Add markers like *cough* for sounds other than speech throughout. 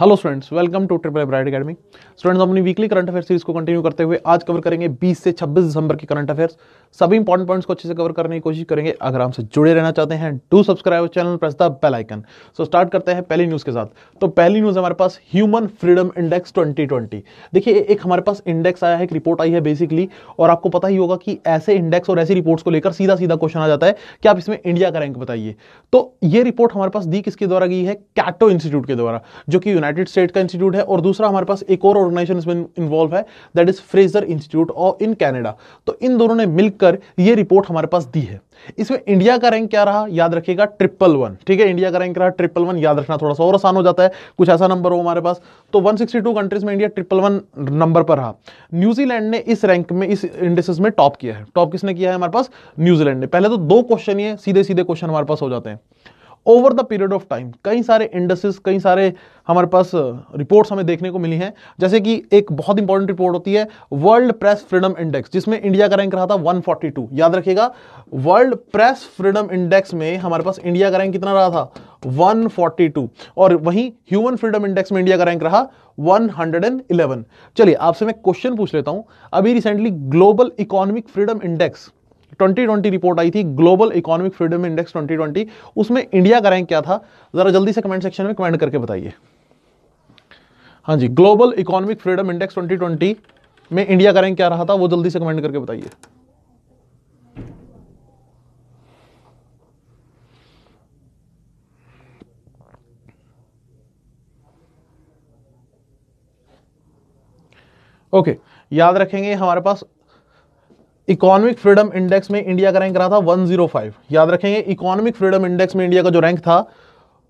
Hello students welcome to Triple Bride Academy students अपनी weekly current affair series को continue करते हुए आज कवर करेंगे 20 से 26 दिसंबर की करंट अफेयर्स सभी इंपॉर्टेंट पॉइंट्स को अच्छे से कवर करने की कोशिश करेंगे अगर हमसे जुड़े रहना चाहते हैं do subscribe channel press the bell icon so start करते हैं पहली न्यूज़ के साथ तो पहली न्यूज़ हमारे पास ह्यूमन फ्रीडम इंडेक्स ट्वेंटी देखिए एक हमारे पास इंडेक्स आया है एक रिपोर्ट आई है बेसिकली और आपको पता ही होगा कि ऐसे इंडेक्स और ऐसी रिपोर्ट्स को लेकर सीधा सीधा क्वेश्चन आ जाता है कि आप इसमें इंडिया का रैंक बताइए तो ये रिपोर्ट हमारे पास दी किसके द्वारा गई है कैटो इंस्टीट्यूट के द्वारा जो कि यूनाइटेड स्टेट का इंस्टीट्यूट है और दूसरा हमारे पास एक और ऑर्गेनाइजेशन इसमें इन्वॉल्व है that is Fraser Institute of in Canada तो इन दोनों ने मिलकर ये रिपोर्ट हमारे पास दी है इसमें इंडिया का रैंक क्या रहा याद रखिएगा ट्रिपल वन ठीक है इंडिया का रैंक रहा ट्रिपल वन याद रखना थोड़ा सा और आसान हो जाता है कुछ ऐसा नंबर हो हमारे पास तो 162 कंट्रीज में इंडिया ट्रिपल वन नंबर पर रहा न्यूजीलैंड ने इस रैंक में इस इंडेसेस में टॉप किया है टॉप किसने किया है हमारे पास न्यूजीलैंड ने पहले तो दो क्वेश्चन ये सीधे सीधे क्वेश्चन हमारे पास हो जाते हैं over the period of time कई सारे इंडस्ट्रीज कई सारे हमारे पास रिपोर्ट्स हमें देखने को मिली हैं जैसे कि एक बहुत इंपॉर्टेंट रिपोर्ट होती है वर्ल्ड प्रेस फ्रीडम इंडेक्स जिसमें इंडिया का रैंक रहा था 142 याद रखिएगा वर्ल्ड प्रेस फ्रीडम इंडेक्स में हमारे पास इंडिया का रैंक कितना रहा था 142 और वहीं ह्यूमन फ्रीडम इंडेक्स में इंडिया का रैंक रहा 111 चलिए आपसे मैं क्वेश्चन पूछ लेता हूं अभी recently global economic freedom index 2020 report आई थी ग्लोबल इकोनॉमिक फ्रीडम इंडेक्स 2020 उसमें इंडिया का रैंक क्या था जरा जल्दी से कमेंट सेक्शन में कमेंट करके बताइए हाँ जी ग्लोबल इकोनॉमिक फ्रीडम इंडेक्स 2020 में इंडिया का रैंक क्या रहा था वो जल्दी से कमेंट करके बताइए ओके okay, याद रखेंगे हमारे पास इकोनॉमिक फ्रीडम इंडेक्स में इंडिया का रैंक रहा था 105 याद रखेंगे इकोनॉमिक फ्रीडम इंडेक्स में इंडिया का जो रैंक था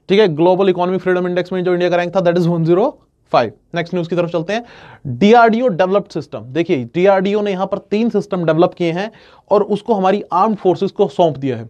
ठीक है ग्लोबल इकोनॉमिक फ्रीडम इंडेक्स में जो इंडिया का रैंक था दैट इज 105 नेक्स्ट न्यूज की तरफ चलते हैं डीआरडीओ डेवलप्ड सिस्टम देखिए डीआरडीओ ने यहां पर तीन सिस्टम डेवलप किए हैं और उसको हमारी आर्म्ड फोर्सेस को सौंप दिया है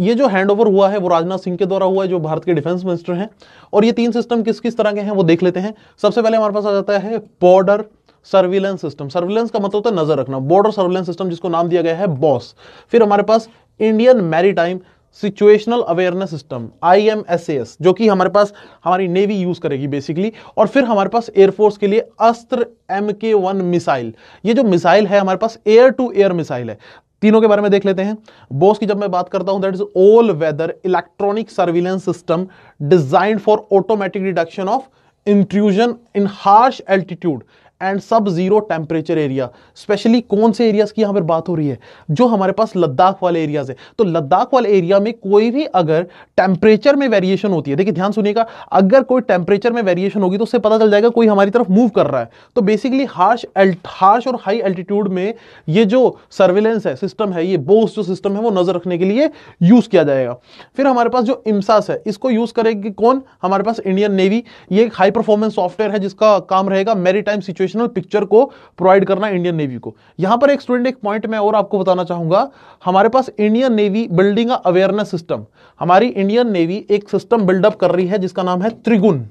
ये जो हैंडओवर हुआ है वो राजनाथ सिंह के द्वारा हुआ है जो भारत के डिफेंस मिनिस्टर हैं और ये तीन सिस्टम किस किस तरह के हैं वो देख लेते हैं सबसे पहले हमारे पास आ जाता है बॉर्डर सर्विलेंस सिस्टम सर्विलेंस का मतलब होता है नजर रखना बॉर्डर सर्विलेंस सिस्टम जिसको नाम दिया गया है बॉस फिर हमारे पास Indian maritime situational awareness system I M S S जो कि हमारे पास हमारी नेवी यूज करेगी बेसिकली और फिर हमारे पास एयरफोर्स के लिए अस्त्र एम के वन मिसाइल ये जो मिसाइल है हमारे पास एयर टू एयर मिसाइल है तीनों के बारे में देख लेते हैं बोस की जब मैं बात करता हूं that is all weather electronic surveillance system designed for automatic reduction of intrusion in harsh altitude and sub zero temperature area specially कौन से एरियाज़ की यहाँ पर बात हो रही है जो हमारे पास लद्दाख वाले एरियाज़ है तो लद्दाख वाले एरिया में कोई भी अगर टेम्परेचर में वेरिएशन होती है देखिए ध्यान सुनिएगा अगर कोई टेम्परेचर में वेरिएशन होगी तो उससे पता चल जाएगा कोई हमारी तरफ मूव कर रहा है तो बेसिकली हार्श हार्श और हाई एल्टीट्यूड में ये जो सर्वेलेंस है सिस्टम है ये बोस जो सिस्टम है वो नज़र रखने के लिए यूज़ किया जाएगा फिर हमारे पास जो इम्सास है इसको यूज़ करेगी कौन हमारे पास इंडियन नेवी ये एक हाई परफॉर्मेंस सॉफ्टवेयर है जिसका काम रहेगा maritime situation professional picture को प्रोवाइड करना इंडियन नेवी को यहां पर एक स्टूडेंट एक पॉइंट मैं और आपको बताना चाहूंगा हमारे पास Indian navy building awareness system हमारी इंडियन नेवी एक सिस्टम बिल्डअप कर रही है जिसका नाम है त्रिगुण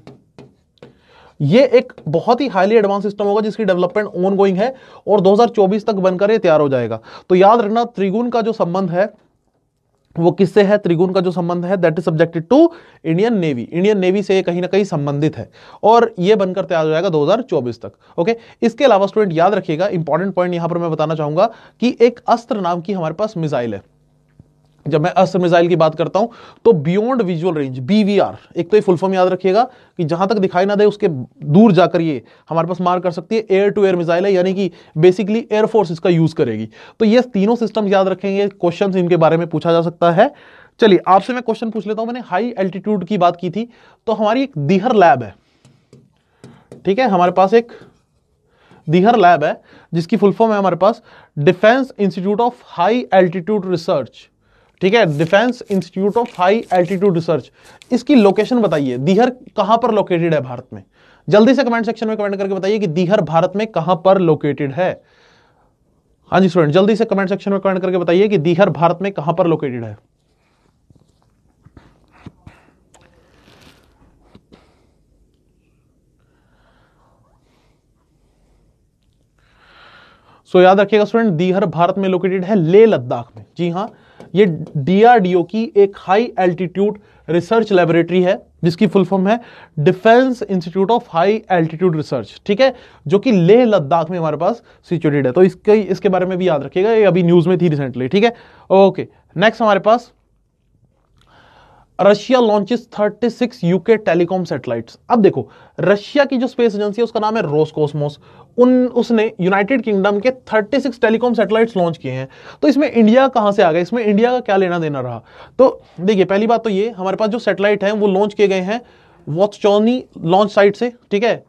ये एक बहुत ही हाईली एडवांस सिस्टम होगा जिसकी डेवलपमेंट ऑन गोइंग है और 2024 तक बनकर ये तैयार हो जाएगा तो याद रखना त्रिगुण का जो संबंध है वो किससे है त्रिगुण का जो संबंध है that is subjected to Indian navy Indian navy से कहीं ना कहीं संबंधित है और ये बनकर तैयार हो जाएगा 2024 तक ओके इसके अलावा स्टूडेंट याद रखिएगा इंपॉर्टेंट पॉइंट यहां पर मैं बताना चाहूंगा कि एक अस्त्र नाम की हमारे पास मिसाइल है जब मैं अस्त्र मिसाइल की बात करता हूं तो बियॉन्ड विजुअल रेंज बीवीआर एक तो ये फुल फॉर्म याद रखिएगा कि जहां तक दिखाई ना दे उसके दूर जाकर ये हमारे पास मार कर सकती है एयर टू एयर मिसाइल है यानी कि बेसिकली एयरफोर्स इसका यूज करेगी तो ये तीनों सिस्टम याद रखेंगे क्वेश्चन इनके बारे में पूछा जा सकता है चलिए आपसे मैं क्वेश्चन पूछ लेता हूं मैंने हाई एल्टीट्यूड की बात की थी तो हमारी एक दिहर लैब है ठीक है हमारे पास एक दिहर लैब है जिसकी फुल फॉर्म है हमारे पास defence institute of high altitude research ठीक है defence institute of high altitude research इसकी लोकेशन बताइए दीहर कहां पर लोकेटेड है भारत में जल्दी से कमेंट सेक्शन में कमेंट करके बताइए कि दीहर भारत में कहां पर लोकेटेड है हाँ जी स्टूडेंट जल्दी से कमेंट सेक्शन में कमेंट करके बताइए कि दीहर भारत में कहां पर लोकेटेड है सो so, याद रखिएगा स्टूडेंट दीहर भारत में लोकेटेड है लेह लद्दाख में जी हां ये डीआरडीओ की एक हाई एल्टीट्यूड रिसर्च लेबोरेटरी है जिसकी फुल फॉर्म है defence institute of high altitude research ठीक है जो कि लेह लद्दाख में हमारे पास सिचुएटेड है तो इसके इसके बारे में भी याद रखिएगा ये अभी न्यूज़ में थी रिसेंटली ठीक है ओके नेक्स्ट हमारे पास Russia launches 36 UK telecom satellites अब देखो रशिया की जो स्पेस एजेंसी है उसका नाम है रोसकोसमोस उन उसने यूनाइटेड किंगडम के 36 टेलीकॉम सैटेलाइट्स लॉन्च किए हैं तो इसमें इंडिया कहाँ से आ गया इसमें इंडिया का क्या लेना देना रहा तो देखिए पहली बात तो ये हमारे पास जो सेटेलाइट है वो लॉन्च किए गए हैं वॉचचौनी लॉन्च साइट से ठीक है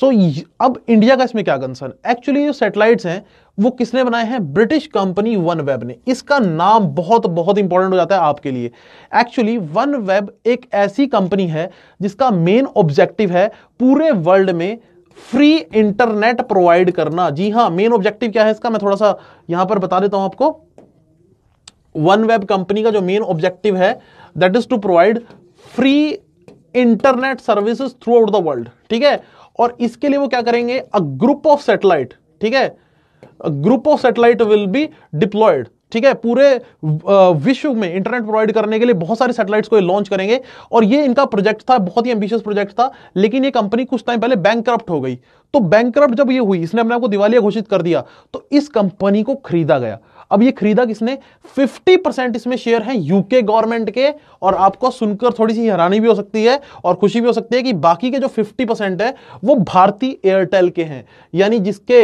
सो so, अब इंडिया का इसमें क्या कंसर्न एक्चुअली जो सेटेलाइट हैं वो किसने बनाए हैं ब्रिटिश कंपनी वन वेब ने इसका नाम बहुत बहुत इंपॉर्टेंट हो जाता है आपके लिए एक्चुअली वन वेब एक ऐसी कंपनी है जिसका मेन ऑब्जेक्टिव है पूरे वर्ल्ड में फ्री इंटरनेट प्रोवाइड करना जी हाँ मेन ऑब्जेक्टिव क्या है इसका मैं थोड़ा सा यहां पर बता देता हूं आपको वन वेब कंपनी का जो मेन ऑब्जेक्टिव है that is to provide free internet services throughout the world ठीक है और इसके लिए वो क्या करेंगे अ ग्रुप ऑफ सेटेलाइट ठीक है group of satellite will be deployed ठीक है पूरे विश्व में इंटरनेट प्रोवाइड करने के लिए बहुत सारे सैटेलाइट्स को लॉन्च करेंगे और ये इनका प्रोजेक्ट था बहुत ही एम्बिशियस प्रोजेक्ट था लेकिन ये कंपनी कुछ टाइम पहले बैंक हो गई तो बैंक जब ये हुई इसने अपने आपको दिवालिया घोषित कर दिया तो इस कंपनी को खरीदा गया अब ये खरीदा किसने 50 परसेंट इसमें शेयर है यूके गवर्नमेंट के और आपको सुनकर थोड़ी सी हैरानी भी हो सकती है और खुशी भी हो सकती है कि बाकी के जो 50 परसेंट है वो भारतीय एयरटेल के हैं यानी जिसके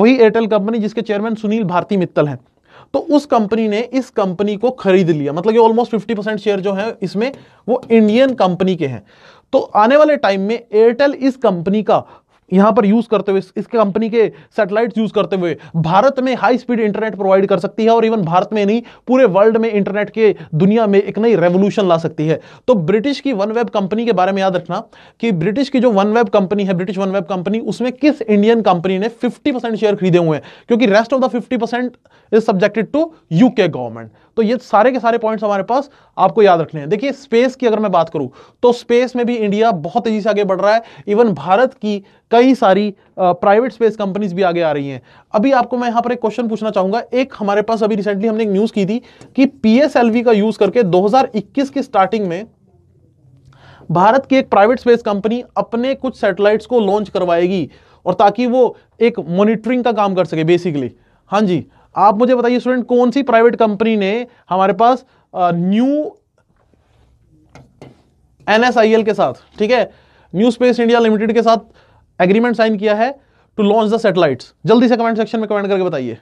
वही एयरटेल कंपनी जिसके चेयरमैन सुनील भारती मित्तल हैं तो उस कंपनी ने इस कंपनी को खरीद लिया मतलब ये ऑलमोस्ट फिफ्टी परसेंट शेयर जो है इसमें वो इंडियन कंपनी के हैं तो आने वाले टाइम में एयरटेल इस कंपनी का यहां पर यूज करते हुए इसके कंपनी के सैटेलाइट्स यूज करते हुए भारत में हाई स्पीड इंटरनेट प्रोवाइड कर सकती है और इवन भारत में नहीं पूरे वर्ल्ड में इंटरनेट के दुनिया में एक नई रेवोल्यूशन ला सकती है तो ब्रिटिश की वन वेब कंपनी के बारे में याद रखना कि ब्रिटिश की जो वन वेब कंपनी है ब्रिटिश वन वेब कंपनी उसमें किस इंडियन कंपनी ने फिफ्टी शेयर खरीदे हुए हैं क्योंकि rest of the fifty is subjected to UK government तो ये सारे के सारे पॉइंट्स हमारे पास आपको याद रखने हैं देखिए स्पेस की अगर मैं बात करूं तो स्पेस में भी इंडिया बहुत तेजी से आगे बढ़ रहा है इवन भारत की कई सारी प्राइवेट स्पेस कंपनीज भी आगे आ रही हैं अभी आपको मैं यहाँ पर एक क्वेश्चन पूछना चाहूंगा एक हमारे पास अभी रिसेंटली हमने एक न्यूज़ की थी कि पीएसएलवी का यूज़ करके 2021 की स्टार्टिंग में भारत की एक प्राइवेट स्पेस कंपनी अपने कुछ सैटेलाइट्स को लॉन्च करवाएगी और ताकि वो एक मॉनिटरिंग का काम कर सके बेसिकली हाँ जी आप मुझे बताइए स्टूडेंट कौन सी प्राइवेट कंपनी ने हमारे पास न्यू एनएसआईएल के साथ ठीक है न्यू स्पेस इंडिया लिमिटेड के साथ एग्रीमेंट साइन किया है टू लॉन्च द सैटेलाइट्स जल्दी से कमेंट सेक्शन में कमेंट करके बताइए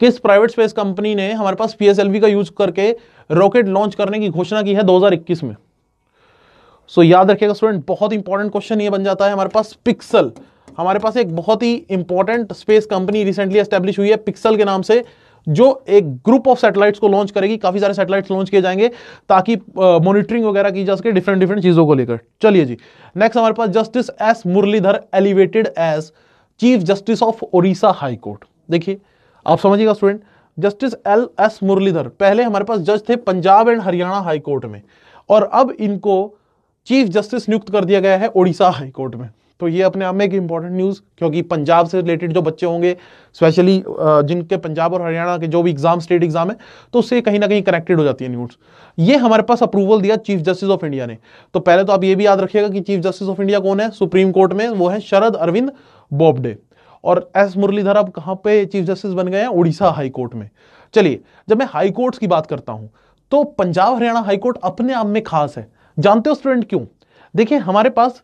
किस प्राइवेट स्पेस कंपनी ने हमारे पास पीएसएलवी का यूज करके रॉकेट लॉन्च करने की घोषणा की है 2021 में सो so, याद रखिएगा स्टूडेंट बहुत इंपॉर्टेंट क्वेश्चन ये बन जाता है हमारे पास पिक्सल हमारे पास एक बहुत ही important space company recently establish हुई है पिक्सल के नाम से जो एक ग्रुप ऑफ सैटेलाइट्स को लॉन्च करेगी काफी सारे सैटेलाइट्स लॉन्च किए जाएंगे ताकि मॉनिटरिंग वगैरह की जा सके डिफरेंट डिफरेंट चीजों को लेकर चलिए जी नेक्स्ट हमारे पास justice S Muralidhar elevated as chief justice of Odisha high court देखिए आप समझिएगा student justice L S Muralidhar पहले हमारे पास जज थे Punjab and Haryana high court में और अब इनको चीफ जस्टिस नियुक्त कर दिया गया है ओडिशा हाई कोर्ट में तो ये अपने आप में एक इंपॉर्टेंट न्यूज़ क्योंकि पंजाब से रिलेटेड जो बच्चे होंगे स्पेशली जिनके पंजाब और हरियाणा के जो भी एग्जाम स्टेट एग्जाम है तो उससे कहीं ना कहीं कनेक्टेड हो जाती है न्यूज़ ये हमारे पास अप्रूवल दिया चीफ जस्टिस ऑफ इंडिया ने तो पहले तो आप ये भी याद रखिएगा कि चीफ जस्टिस ऑफ इंडिया कौन है सुप्रीम कोर्ट में वो है शरद अरविंद बॉबडे और एस मुरलीधर अब कहाँ पे चीफ जस्टिस बन गए हैं उड़ीसा हाई कोर्ट में चलिए जब मैं हाई कोर्ट्स की बात करता हूँ तो पंजाब हरियाणा हाई कोर्ट अपने आप में खास है जानते हो स्टूडेंट क्यों देखिए हमारे पास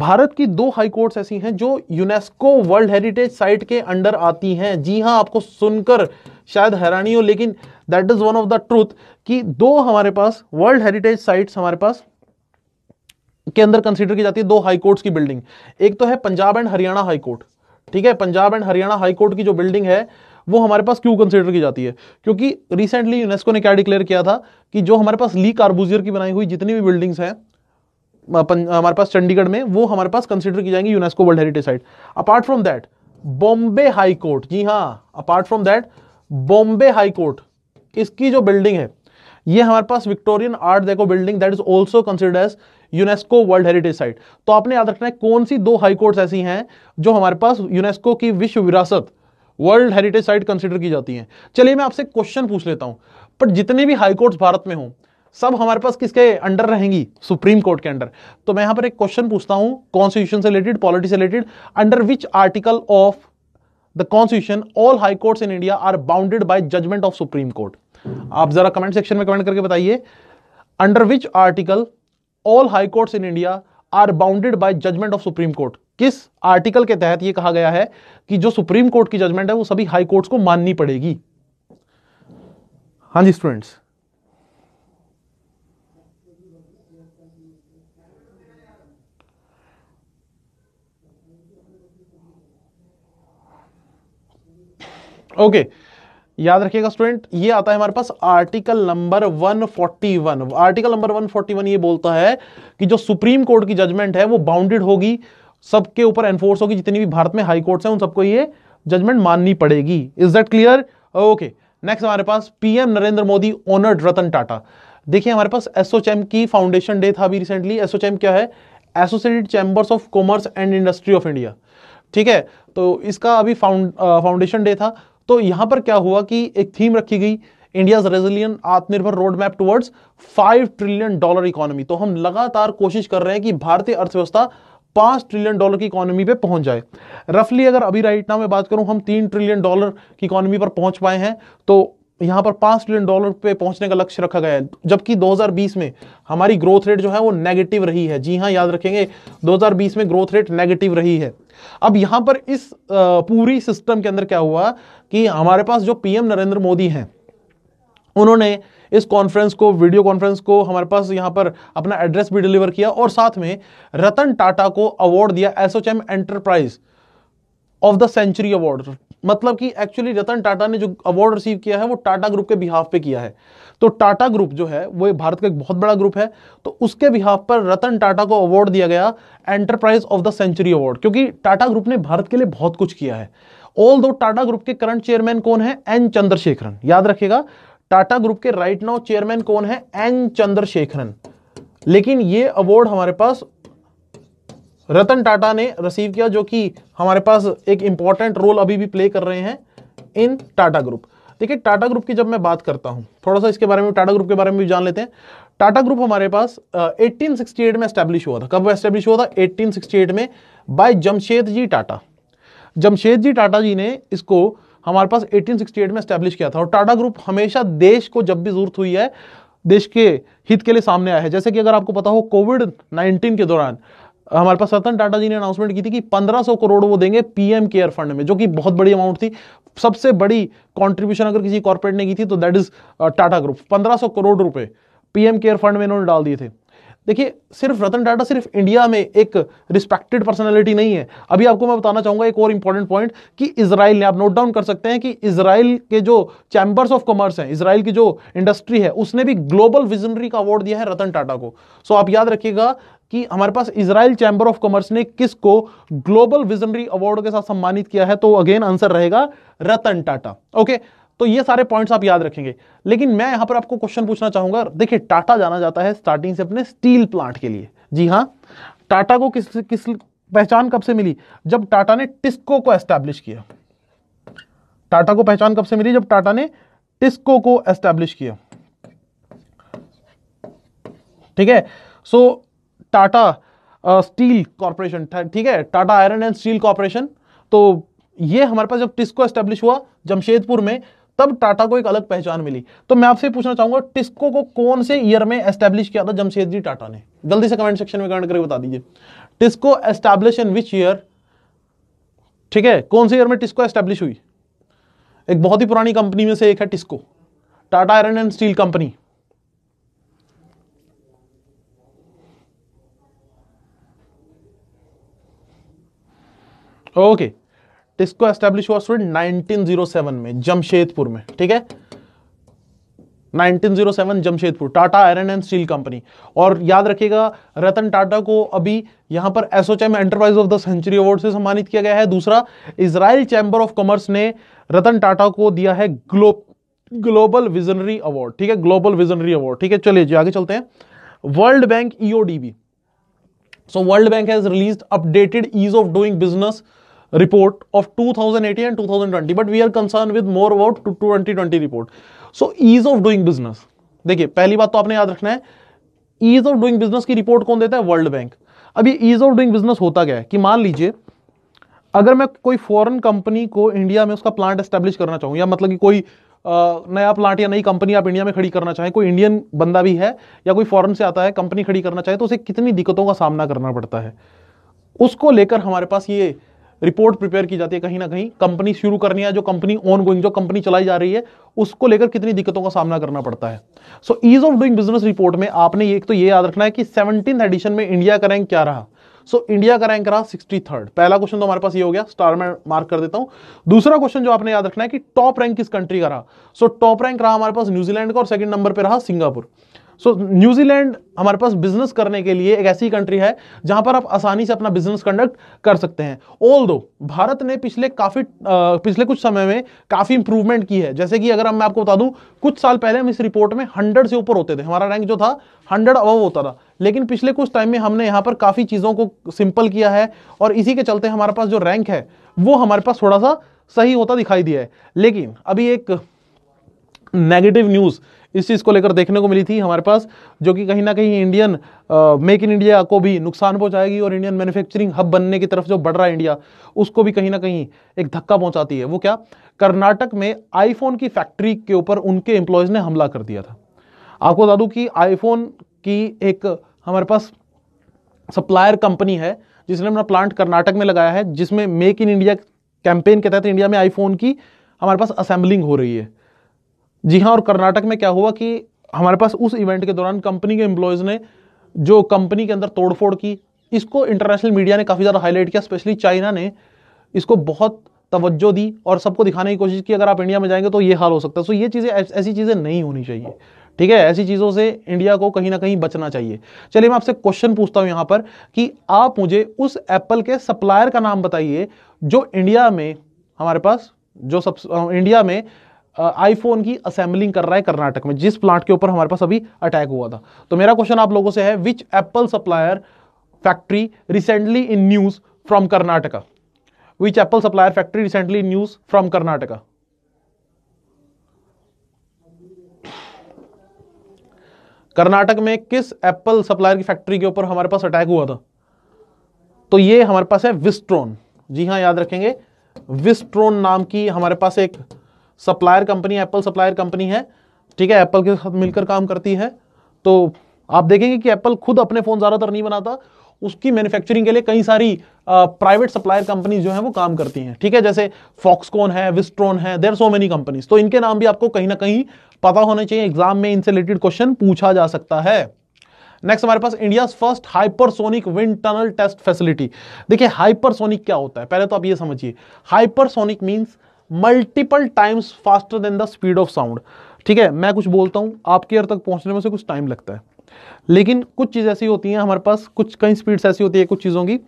भारत की दो हाई कोर्ट्स ऐसी हैं जो यूनेस्को वर्ल्ड हेरिटेज साइट के अंडर आती हैं जी हां आपको सुनकर शायद हैरानी हो लेकिन that is one of the truth कि दो हमारे पास वर्ल्ड हेरिटेज साइट्स हमारे पास के अंदर कंसीडर की जाती है दो हाई कोर्ट्स की बिल्डिंग एक तो है Punjab and Haryana high court ठीक है Punjab and Haryana high court की जो बिल्डिंग है वो हमारे पास क्यों कंसिडर की जाती है क्योंकि रिसेंटली यूनेस्को ने क्या डिक्लेयर किया था कि जो हमारे पास ली कार्बूजियर की बनाई हुई जितनी भी बिल्डिंग्स हैं हमारे पास चंडीगढ़ में वो हमारे पास कंसिडर की जाएंगी UNESCO world heritage site apart from that Bombay high court जी हाँ apart from that Bombay high court इसकी जो बिल्डिंग है ये हमारे पास विक्टोरियन आर्ट देखो building that is also considered as UNESCO world heritage site तो आपने याद रखना है कौन सी दो हाई कोर्ट्स ऐसी हैं जो हमारे पास यूनेस्को की विश्व विरासत वर्ल्ड हेरिटेज साइट कंसिडर की जाती हैं चलिए मैं आपसे क्वेश्चन पूछ लेता हूं पर जितने भी हाई कोर्ट्स भारत में हों सब हमारे पास किसके अंडर रहेंगी सुप्रीम कोर्ट के अंडर तो मैं यहां पर एक क्वेश्चन पूछता हूं कॉन्स्टिट्यूशन से रिलेटेड पॉलिटी से related under which article of the constitution all high courts in India are bounded by judgement of supreme court आप जरा कमेंट सेक्शन में कमेंट करके बताइए under which article all high courts in India are bounded by judgement of supreme court किस article के तहत यह कहा गया है कि जो सुप्रीम कोर्ट की जजमेंट है वो सभी हाई कोर्ट्स को माननी पड़ेगी हाँ जी स्टूडेंट्स ओके याद रखिएगा स्टूडेंट ये आता है हमारे पास आर्टिकल नंबर 141 आर्टिकल नंबर 141 ये बोलता है कि जो सुप्रीम कोर्ट की जजमेंट है वो बाउंडेड होगी सबके ऊपर एनफोर्स होगी जितनी भी भारत में हाई कोर्ट्स हैं उन सबको ये जजमेंट माननी पड़ेगी is that clear okay next हमारे पास पीएम नरेंद्र मोदी ऑनर्ड रतन टाटा देखिए हमारे पास एसोचैम की फाउंडेशन डे था अभी रिसेंटली एसोचैम क्या है associated chambers of commerce and industry of India ठीक है तो इसका अभी फाउंडेशन डे था तो यहां पर क्या हुआ कि एक थीम रखी गई India resilient Aatmanirbhar road map towards five trillion dollar economy तो हम लगातार कोशिश कर रहे हैं कि भारतीय अर्थव्यवस्था पांच ट्रिलियन डॉलर की इकोनॉमी पे पहुंच जाए रफली अगर अभी राइट नाउ मैं बात करूं हम तीन ट्रिलियन डॉलर की इकोनॉमी पर पहुंच पाए हैं तो यहाँ पर पांच ट्रिलियन डॉलर पे पहुंचने का लक्ष्य रखा गया है जबकि 2020 में हमारी ग्रोथ रेट जो है वो नेगेटिव रही है जी हाँ याद रखेंगे 2020 में ग्रोथ रेट नेगेटिव रही है अब यहाँ पर इस पूरी सिस्टम के अंदर क्या हुआ कि हमारे पास जो पीएम नरेंद्र मोदी हैं उन्होंने इस कॉन्फ्रेंस को वीडियो कॉन्फ्रेंस को हमारे पास यहाँ पर अपना एड्रेस भी डिलीवर किया और साथ में रतन टाटा को अवार्ड दिया ASSOCHAM enterprise of the century award मतलब कि एक्चुअली रतन टाटा ने जो अवार्ड रिसीव किया है वो टाटा ग्रुप के बिहाफ पे किया है तो टाटा ग्रुप जो है वो भारत का एक बहुत बड़ा ग्रुप है तो उसके बिहाफ पर रतन टाटा को अवार्ड दिया गया enterprise of the century award क्योंकि टाटा ग्रुप ने भारत के लिए बहुत कुछ किया है ऑल दो टाटा ग्रुप के करंट चेयरमैन कौन है एन चंद्रशेखरन याद रखेगा टाटा ग्रुप के राइट नाउ चेयरमैन कौन है एन चंद्रशेखरन लेकिन ये अवार्ड हमारे पास रतन टाटा ने रिसीव किया जो कि हमारे पास एक इंपॉर्टेंट रोल अभी भी प्ले कर रहे हैं इन टाटा ग्रुप देखिए टाटा ग्रुप की जब मैं बात करता हूँ थोड़ा सा इसके बारे में टाटा ग्रुप के बारे में भी जान लेते हैं टाटा ग्रुप हमारे पास uh, 1868 में स्टैब्लिश हुआ था कब एस्टैब्लिश हुआ था 1868 में by Jamshedji Tata Jamshedji Tata ji ने इसको हमारे पास 1868 में स्टैब्लिश किया था और टाटा ग्रुप हमेशा देश को जब भी जरूरत हुई है देश के हित के लिए सामने आया है जैसे कि अगर आपको पता हो कोविड 19 के दौरान हमारे पास रतन टाटा जी ने अनाउंसमेंट की थी कि 1500 करोड़ वो देंगे पीएम केयर फंड में जो कि बहुत बड़ी अमाउंट थी सबसे बड़ी कंट्रीब्यूशन अगर किसी कॉर्पोरेट ने की थी तो that is Tata group 1500 crore रुपए पीएम केयर फंड में इन्होंने डाल दिए थे देखिए सिर्फ रतन टाटा सिर्फ इंडिया में एक रिस्पेक्टेड पर्सनैलिटी नहीं है अभी आपको मैं बताना चाहूंगा एक और इंपॉर्टेंट पॉइंट कि इसराइल ने आप नोट डाउन कर सकते हैं कि इसराइल के जो चैंबर्स ऑफ कॉमर्स हैं इसराइल की जो इंडस्ट्री है उसने भी ग्लोबल विजनरी का अवार्ड दिया है रतन टाटा को सो आप याद रखिएगा कि हमारे पास इसराइल चैम्बर ऑफ कॉमर्स ने किसको ग्लोबल विजनरी अवार्ड के साथ सम्मानित किया है तो अगेन आंसर रहेगा रतन टाटा ओके तो ये सारे पॉइंट्स आप याद रखेंगे लेकिन मैं यहां पर आपको क्वेश्चन पूछना चाहूंगा देखिए टाटा जाना जाता है स्टार्टिंग से अपने स्टील प्लांट के लिए जी हाँ टाटा को किस किस पहचान कब से मिली जब टाटा ने टिस्को को एस्टैब्लिश किया टाटा को पहचान कब से मिली जब टाटा ने टिस्को को एस्टैब्लिश किया ठीक है सो टाटा स्टील कॉरपोरेशन ठीक है Tata iron and steel corporation तो ये हमारे पास जब टिस्को एस्टैब्लिश हुआ जमशेदपुर में तब टाटा को एक अलग पहचान मिली तो मैं आपसे पूछना चाहूंगा टिस्को को कौन से ईयर में एस्टेब्लिश किया था जमशेद जी टाटा ने जल्दी से कमेंट सेक्शन में कमेंट करके बता दीजिए TISCO establish in which year ठीक है कौन से ईयर में टिस्को एस्टैब्लिश हुई एक बहुत ही पुरानी कंपनी में से एक है TISCO Tata iron and steel company okay okay. TISCO establish हुआ स्टूडेंट 1907 में जमशेदपुर में ठीक है 1907 Jamshedpur Tata iron and steel company और याद रखिएगा रतन टाटा को अभी यहां पर ASSOCHAM enterprise of the century award से सम्मानित किया गया है दूसरा इसराइल चैंबर ऑफ कॉमर्स ने रतन टाटा को दिया है ग्लो ग्लोबल विजनरी अवार्ड ठीक है ग्लोबल विजनरी अवार्ड ठीक है चलिए जी आगे चलते हैं world bank EODB so world bank has release updated ease of doing business report of 2018 and 2020 but we are concern with more about 2020 report so ease of doing business देखिए पहली बात तो आपने याद रखना है ईज ऑफ डूइंग बिजनेस की report कौन देता है वर्ल्ड बैंक अब ये ईज ऑफ डूइंग बिजनेस होता क्या है कि मान लीजिए अगर मैं कोई फॉरेन कंपनी को इंडिया में उसका प्लांट एस्टेब्लिश करना चाहूँ या मतलब कि कोई आ, नया प्लांट या नई कंपनी आप इंडिया में खड़ी करना चाहें कोई इंडियन बंदा भी है या कोई फॉरेन से आता है कंपनी खड़ी करना चाहे तो उसे कितनी दिक्कतों का सामना करना पड़ता है उसको लेकर हमारे पास ये रिपोर्ट प्रिपेयर की जाती है कहीं ना कहीं कंपनी शुरू करनी है जो कंपनी ऑन गोइंग जो कंपनी चलाई जा रही है उसको लेकर कितनी दिक्कतों का सामना करना पड़ता है so ease of doing business report में आपने एक तो ये याद रखना है कि सेवनटीन एडिशन में इंडिया का रैंक क्या रहा सो so, इंडिया का रैंक रहा सिक्सटी थर्ड पहला क्वेश्चन तो हमारे पास ये हो गया स्टार में मार्क कर देता हूं दूसरा क्वेश्चन जो आपने याद रखना है कि टॉप रैंक किस कंट्री का रहा सो टॉप रैंक रहा हमारे पास न्यूजीलैंड का और सेकंड नंबर पर रहा सिंगापुर सो न्यूजीलैंड हमारे पास बिजनेस करने के लिए एक ऐसी कंट्री है जहां पर आप आसानी से अपना बिजनेस कंडक्ट कर सकते हैं ऑल दो भारत ने पिछले काफी पिछले कुछ समय में काफी इंप्रूवमेंट की है जैसे कि अगर हम मैं आपको बता दूं कुछ साल पहले हम इस रिपोर्ट में हंड्रेड से ऊपर होते थे हमारा रैंक जो था हंड्रेड अव होता था लेकिन पिछले कुछ टाइम में हमने यहाँ पर काफी चीजों को सिंपल किया है और इसी के चलते हमारे पास जो रैंक है वो हमारे पास थोड़ा सा सही होता दिखाई दिया है लेकिन अभी एक नेगेटिव न्यूज़ इस चीज़ को लेकर देखने को मिली थी हमारे पास जो कि कहीं ना कहीं इंडियन मेक इन इंडिया को भी नुकसान पहुंचाएगी और इंडियन मैन्युफैक्चरिंग हब बनने की तरफ जो बढ़ रहा है इंडिया उसको भी कहीं ना कहीं एक धक्का पहुंचाती है वो क्या कर्नाटक में आईफोन की फैक्ट्री के ऊपर उनके एम्प्लॉयज़ ने हमला कर दिया था आपको बता दूँ कि आईफोन की एक हमारे पास सप्लायर कंपनी है जिसने अपना प्लांट कर्नाटक में लगाया है जिसमें मेक इन इंडिया कैंपेन के तहत इंडिया में आईफोन की हमारे पास असेंबलिंग हो रही है जी हाँ और कर्नाटक में क्या हुआ कि हमारे पास उस इवेंट के दौरान कंपनी के एम्प्लॉयज़ ने जो कंपनी के अंदर तोड़फोड़ की इसको इंटरनेशनल मीडिया ने काफ़ी ज़्यादा हाईलाइट किया स्पेशली चाइना ने इसको बहुत तवज्जो दी और सबको दिखाने की कोशिश की अगर आप इंडिया में जाएंगे तो ये हाल हो सकता है सो ये चीज़ें ऐसी चीज़ें नहीं होनी चाहिए ठीक है ऐसी चीज़ों से इंडिया को कहीं ना कहीं बचना चाहिए चलिए मैं आपसे क्वेश्चन पूछता हूँ यहाँ पर कि आप मुझे उस एप्पल के सप्लायर का नाम बताइए जो इंडिया में हमारे पास जो सब इंडिया में आईफोन की असेंबलिंग कर रहा है कर्नाटक में जिस प्लांट के ऊपर हमारे पास अभी अटैक हुआ था तो मेरा क्वेश्चन आप लोगों से है which Apple supplier factory recently in news from Karnataka which Apple supplier factory recently news from Karnataka Karnataka में किस एप्पल सप्लायर की फैक्ट्री के ऊपर हमारे पास अटैक हुआ था तो ये हमारे पास है विस्ट्रोन जी हाँ याद रखेंगे विस्ट्रोन नाम की हमारे पास एक supplier company Apple supplier company है ठीक है एप्पल के साथ मिलकर काम करती है तो आप देखेंगे कि एप्पल खुद अपने फ़ोन ज़्यादातर नहीं बनाता उसकी मैन्युफैक्चरिंग के लिए कई सारी प्राइवेट सप्लायर कंपनी जो है वो काम करती हैं ठीक है जैसे फॉक्सकॉन है विस्ट्रॉन है देर सो मेनी कंपनीज तो इनके नाम भी आपको कहीं ना कहीं पता होने चाहिए एग्जाम में इनसे रिलेटेड क्वेश्चन पूछा जा सकता है नेक्स्ट हमारे पास India first hypersonic wind tunnel test facility देखिए हाइपरसोनिक क्या होता है पहले तो आप ये समझिए hypersonic means multiple times faster than the speed of sound ठीक है मैं कुछ बोलता हूँ आपके ईयर तक पहुँचने में से कुछ टाइम लगता है लेकिन कुछ चीज़ ऐसी होती हैं हमारे पास कुछ कई स्पीड्स ऐसी होती है कुछ चीज़ों की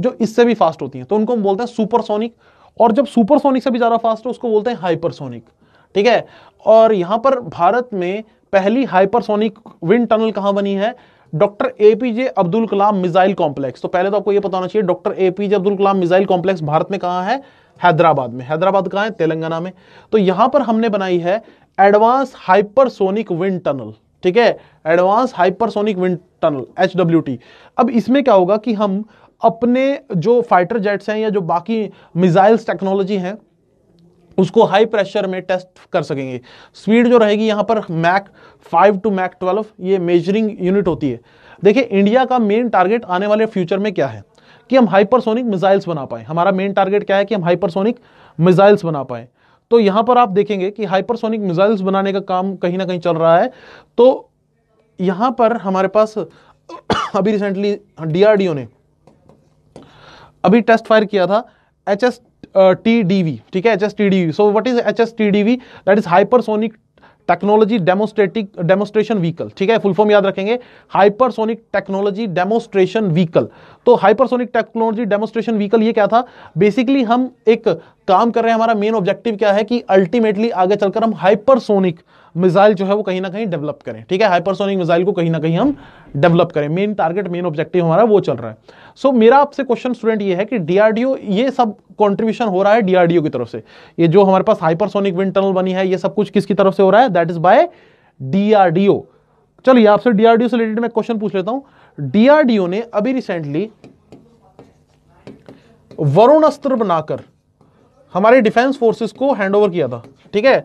जो इससे भी फास्ट होती हैं तो उनको हम बोलते हैं सुपरसोनिक और जब सुपरसोनिक से भी ज़्यादा फास्ट हो उसको बोलते हैं हाइपरसोनिक ठीक है और यहाँ पर भारत में पहली हाइपरसोनिक विंड टनल कहाँ बनी है doctor APJ Abdul Kalam missile complex तो पहले तो आपको यह पता होना चाहिए doctor APJ Abdul Kalam missile complex Bharat में कहाँ है हैदराबाद में हैदराबाद कहाँ है तेलंगाना में तो यहां पर हमने बनाई है एडवांस हाइपरसोनिक विंड टनल ठीक है advance hypersonic wind tunnel H अब इसमें क्या होगा कि हम अपने जो फाइटर जेट्स हैं या जो बाकी मिसाइल्स टेक्नोलॉजी हैं उसको हाई प्रेशर में टेस्ट कर सकेंगे स्पीड जो रहेगी यहाँ पर Mach five to Mach twelve ये मेजरिंग यूनिट होती है देखिए इंडिया का मेन टारगेट आने वाले फ्यूचर में क्या है कि हम हाइपरसोनिक मिसाइल्स बना पाए हमारा मेन टारगेट क्या है कि हम हाइपरसोनिक मिसाइल्स बना पाए तो यहां पर आप देखेंगे कि हाइपरसोनिक मिसाइल्स बनाने का काम कहीं ना कहीं चल रहा है तो यहां पर हमारे पास *coughs* अभी रिसेंटली डीआरडीओ ने अभी टेस्ट फायर किया था H S T D V ठीक है H S T D V so what is H S T D V that is hypersonic technology demonstrative demonstration vehicle ठीक है फुल फॉर्म याद रखेंगे हाइपरसोनिक टेक्नोलॉजी डेमोस्ट्रेशन व्हीकल तो hypersonic technology demonstration vehicle ये क्या था बेसिकली हम एक काम कर रहे हैं हमारा मेन ऑब्जेक्टिव क्या है कि अल्टीमेटली आगे चलकर हम हाइपरसोनिक मिसाइल जो है वो कहीं ना कहीं डेवलप करें ठीक है हाइपरसोनिक मिसाइल को कहीं ना कहीं हम डेवलप करें मेन टारगेट मेन ऑब्जेक्टिव हमारा वो चल रहा है सो so, मेरा आपसे क्वेश्चन स्टूडेंट ये है कि डीआरडीओ ये सब कॉन्ट्रीब्यूशन हो रहा है डीआरडीओ की तरफ से ये जो हमारे पास हाइपरसोनिक विंड टनल बनी है ये सब कुछ किसकी तरफ से हो रहा है दैट इज बाय डीआरडीओ चलिए आपसे डीआरडीओ से रिलेटेड मैं क्वेश्चन पूछ लेता हूं डीआरडीओ ने अभी रिसेंटली वरुण अस्त्र बनाकर हमारे डिफेंस फोर्सेस को हैंडओवर किया था ठीक है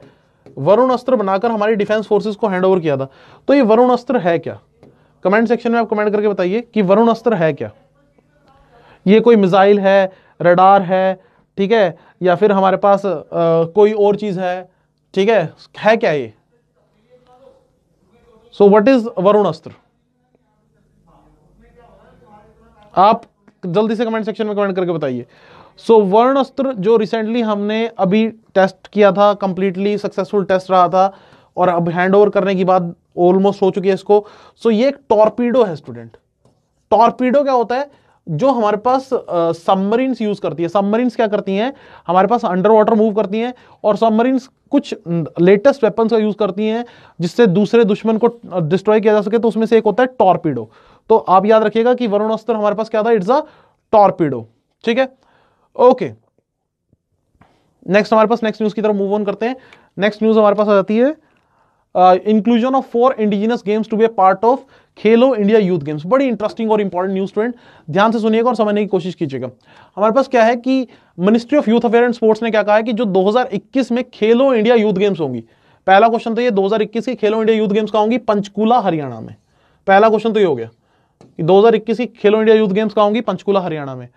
वरुण अस्त्र बनाकर हमारी डिफेंस फोर्सेस को हैंड ओवर किया था तो ये वरुण अस्त्र है क्या कमेंट सेक्शन में आप कमेंट करके बताइए कि वरुण अस्त्र है क्या ये कोई मिसाइल है रडार है ठीक है या फिर हमारे पास आ, कोई और चीज़ है ठीक है है क्या ये सो व्हाट इज वरुण अस्त्र आप जल्दी से कमेंट सेक्शन में कमेंट करके बताइए सो so, वर्णस्त्र जो रिसेंटली हमने अभी टेस्ट किया था कंप्लीटली सक्सेसफुल टेस्ट रहा था और अब हैंड ओवर करने की बात ऑलमोस्ट हो चुकी है इसको सो so, ये एक टॉर्पीडो है स्टूडेंट टॉर्पीडो क्या होता है जो हमारे पास uh, यूज करती है सबमरीन क्या करती हैं हमारे पास अंडर वाटर मूव करती हैं और सबमरीन कुछ लेटेस्ट वेपन्स का यूज करती हैं जिससे दूसरे दुश्मन को डिस्ट्रॉय किया जा सके तो उसमें से एक होता है टॉर्पीडो तो आप याद रखिएगा कि वरुणास्त्र हमारे पास क्या था इट्स अ टॉर्पीडो ठीक है ओके नेक्स्ट हमारे पास नेक्स्ट न्यूज की तरफ मूव ऑन करते हैं नेक्स्ट न्यूज हमारे पास आ जाती है inclusion of four indigenous games to be part of Khelo India youth games बड़ी इंटरेस्टिंग और इंपॉर्टेंट न्यूज ट्रेंड ध्यान से सुनिएगा और समझने की कोशिश कीजिएगा हमारे पास क्या है कि ministry of youth affair and sports ने क्या कहा है कि जो 2021 में खेलो इंडिया यूथ गेम्स होंगी पहला क्वेश्चन तो ये 2021 की खेलो इंडिया यूथ गेम्स का होंगी पंचकूला हरियाणा में पहला क्वेश्चन तो ये हो गया कि 2021 की खेलो इंडिया यूथ गेम्स का होंगी पंचकूला हरियाणा में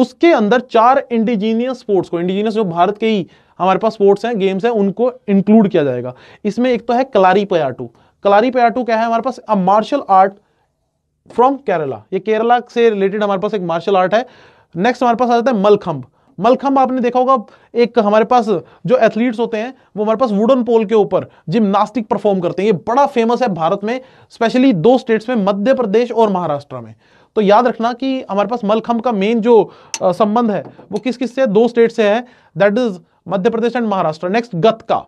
उसके अंदर चार इंडिजीनियस स्पोर्ट्स को इंडिजीनियस जो भारत के ही हमारे पास स्पोर्ट्स हैं गेम्स हैं उनको इंक्लूड किया जाएगा इसमें एक तो है कलारी पयाटू कलारी पयाटू क्या है हमारे पास a martial art from Kerala ये केरला से रिलेटेड हमारे पास एक मार्शल आर्ट है नेक्स्ट हमारे पास आ जाता है मलखम्ब मलखम्ब आपने देखा होगा एक हमारे पास जो एथलीट्स होते हैं वो हमारे पास वुडन पोल के ऊपर जिमनास्टिक परफॉर्म करते हैं ये बड़ा फेमस है भारत में स्पेशली दो स्टेट्स में मध्य प्रदेश और महाराष्ट्र में तो याद रखना कि हमारे पास मलखम का मेन जो संबंध है वो किस किस से दो स्टेट से है that is Madhya Pradesh and Maharashtra next Gatka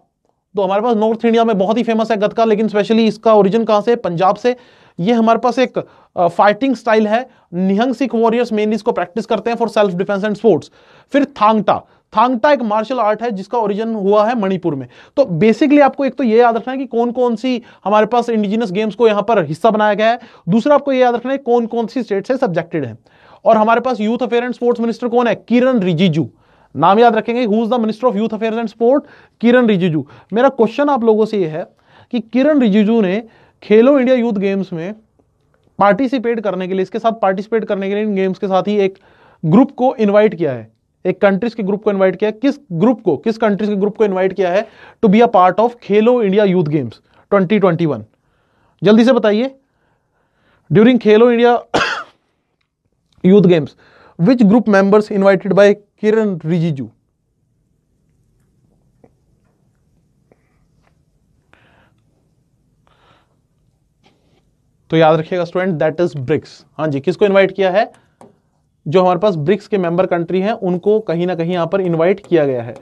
तो हमारे पास नॉर्थ इंडिया में बहुत ही फेमस है गतका लेकिन स्पेशली इसका ओरिजिन कहाँ से पंजाब से ये हमारे पास एक फाइटिंग स्टाइल है निहंग सिख वॉरियर्स मेनली इसको प्रैक्टिस करते हैं for self defence and sports फिर थांगटा थांगता एक मार्शल आर्ट है जिसका ओरिजिन हुआ है मणिपुर में तो बेसिकली आपको एक तो ये याद रखना है कि कौन कौन सी हमारे पास इंडिजिनस गेम्स को यहां पर हिस्सा बनाया गया है दूसरा आपको यह याद रखना है कौन कौन सी स्टेट से सब्जेक्टेड है और हमारे पास youth affair and sports minister कौन है किरण रिजिजू नाम याद रखेंगे who is the minister of youth affair and sport Kiren Rijiju मेरा क्वेश्चन आप लोगों से यह है कि किरण रिजिजू ने खेलो इंडिया यूथ गेम्स में पार्टिसिपेट करने के लिए इसके साथ पार्टिसिपेट करने के लिए इन गेम्स के साथ ही एक ग्रुप को इनवाइट किया है एक कंट्रीज के ग्रुप को इनवाइट किया किस ग्रुप को किस कंट्रीज के ग्रुप को इनवाइट किया है to be a part of Khelo India youth games 2021 जल्दी से बताइए during Khelo India youth games which group members invited by Kiren Rijiju तो याद रखिएगा स्टूडेंट दैट इज ब्रिक्स हाँ जी किसको इनवाइट किया है जो हमारे पास ब्रिक्स के मेंबर कंट्री हैं उनको कहीं ना कहीं यहाँ पर इनवाइट किया गया है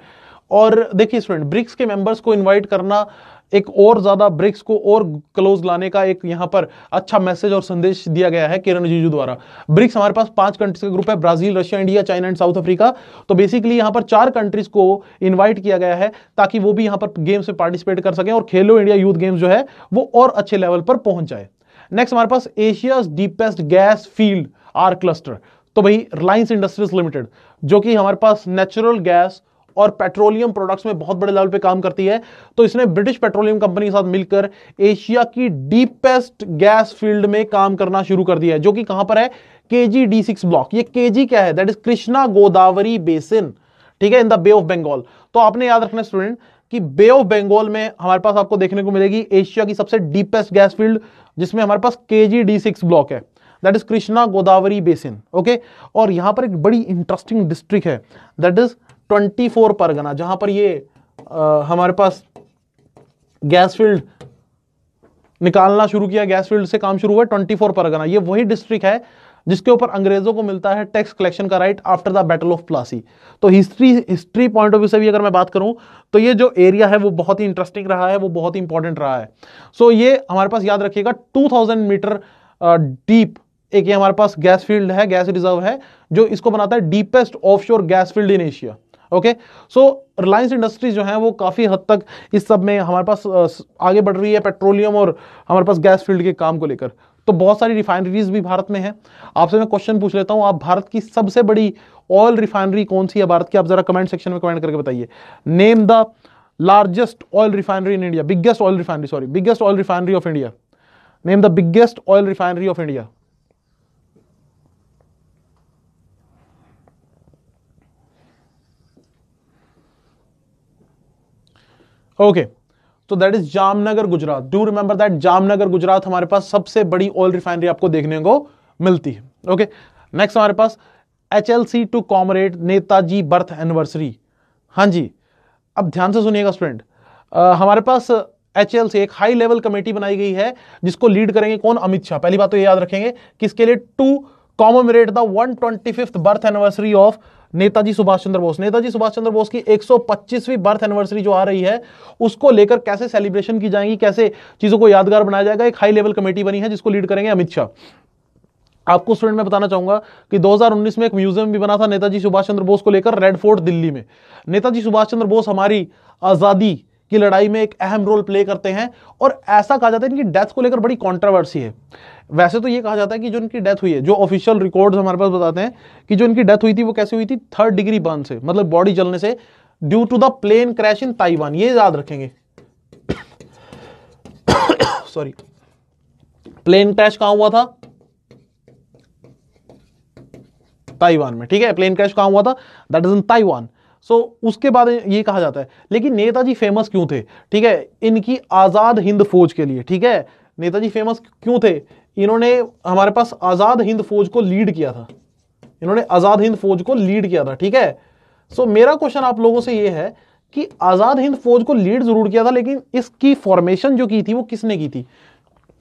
और देखिए स्टूडेंट ब्रिक्स के मेंबर्स को इनवाइट करना एक और ज़्यादा ब्रिक्स को और क्लोज लाने का एक यहाँ पर अच्छा मैसेज और संदेश दिया गया है किरण रिजिजू द्वारा ब्रिक्स हमारे पास पांच कंट्रीज का ग्रुप है Brazil Russia India China and South Africa तो बेसिकली यहाँ पर चार कंट्रीज को इन्वाइट किया गया है ताकि वो भी यहाँ पर गेम्स में पार्टिसिपेट कर सकें और खेलो इंडिया यूथ गेम्स जो है वो और अच्छे लेवल पर पहुंच जाए नेक्स्ट हमारे पास Asia's deepest gas field R cluster तो भाई रिलायंस इंडस्ट्रीज लिमिटेड जो कि हमारे पास नेचुरल गैस और पेट्रोलियम प्रोडक्ट्स में बहुत बड़े लेवल पे काम करती है तो इसने ब्रिटिश पेट्रोलियम कंपनी के साथ मिलकर एशिया की डीपेस्ट गैस फील्ड में काम करना शुरू कर दिया है जो कि कहां पर है के जी डी सिक्स ब्लॉक ये के जी क्या है that is Krishna Godavari basin ठीक है in the Bay of Bengal तो आपने याद रखना स्टूडेंट कि बे ऑफ बंगाल में हमारे पास आपको देखने को मिलेगी एशिया की सबसे डीपेस्ट गैस फील्ड जिसमें हमारे पास K G D six block है that is Krishna Godavari basin okay और यहां पर एक बड़ी इंटरेस्टिंग डिस्ट्रिक्ट है दैट इज 24 परगना जहां पर ये आ, हमारे पास गैस फील्ड निकालना शुरू किया गैस फील्ड से काम शुरू हुआ ट्वेंटी फोर परगना ये वही डिस्ट्रिक्ट है जिसके ऊपर अंग्रेजों को मिलता है टैक्स कलेक्शन का right after the battle of Plassey तो history history point of view से भी अगर मैं बात करूं तो ये जो एरिया है वो बहुत ही इंटरेस्टिंग रहा है वो बहुत ही इंपॉर्टेंट रहा है सो so, ये हमारे पास याद रखिएगा 2000 मीटर डीप एक ये हमारे पास गैस फील्ड है गैस रिजर्व है जो इसको बनाता है deepest offshore gas field in Asia okay so Reliance Industries जो है वो काफ़ी हद तक इस सब में हमारे पास आगे बढ़ रही है पेट्रोलियम और हमारे पास गैस फील्ड के काम को लेकर तो बहुत सारी रिफाइनरीज भी भारत में हैं आपसे मैं क्वेश्चन पूछ लेता हूं आप भारत की सबसे बड़ी ऑयल रिफाइनरी कौन सी है भारत की आप जरा कमेंट सेक्शन में कमेंट करके बताइए name the largest oil refinery in India biggest oil refinery sorry biggest oil refinery of India name the biggest oil refinery of India okay तो that is Jamnagar Gujarat do remember that Jamnagar Gujarat हमारे पास सबसे बड़ी oil refinery आपको देखने को मिलती है ओके नेक्स्ट हमारे पास H L C to commemorate Netaji birth anniversary हाँ जी अब ध्यान से सुनिएगा स्टूडेंट हमारे पास एच एल सी एक हाई लेवल कमेटी बनाई गई है जिसको लीड करेंगे कौन अमित शाह पहली बात तो याद रखेंगे किसके लिए to commemorate the one twenty fifth birth anniversary of Netaji Subhash Chandra Bose Netaji Subhash Chandra Bose की 125वीं बर्थ एनिवर्सरी जो आ रही है उसको लेकर कैसे सेलिब्रेशन की जाएगी कैसे चीजों को यादगार बनाया जाएगा एक हाई लेवल कमेटी बनी है जिसको लीड करेंगे अमित शाह आपको स्टूडेंट मैं बताना चाहूंगा कि 2019 में एक म्यूजियम भी बना था नेताजी सुभाष चंद्र बोस को लेकर रेड फोर्ट दिल्ली में नेताजी सुभाष चंद्र बोस हमारी आजादी की लड़ाई में एक अहम रोल प्ले करते हैं और ऐसा कहा जाता है इनकी डेथ को लेकर बड़ी कॉन्ट्रोवर्सी है वैसे तो ये कहा जाता है कि जो इनकी डेथ हुई है जो ऑफिशियल रिकॉर्ड्स हमारे पास बताते हैं कि जो इनकी डेथ हुई थी वो कैसे हुई थी थर्ड डिग्री बर्न से मतलब बॉडी जलने से due to the plane crash in Taiwan ये याद रखेंगे सॉरी प्लेन क्रैश कहां हुआ था ताइवान में ठीक है प्लेन क्रैश कहां हुआ था that is in Taiwan so so, उसके बाद ये कहा जाता है लेकिन नेताजी फेमस क्यों थे ठीक है इनकी आज़ाद हिंद फौज के लिए ठीक है नेताजी फेमस क्यों थे इन्होंने हमारे पास आज़ाद हिंद फौज को लीड किया था इन्होंने आज़ाद हिंद फौज को लीड किया था ठीक है सो so, मेरा क्वेश्चन आप लोगों से ये है कि आज़ाद हिंद फौज को लीड ज़रूर किया था लेकिन इसकी फॉर्मेशन जो की थी वो किसने की थी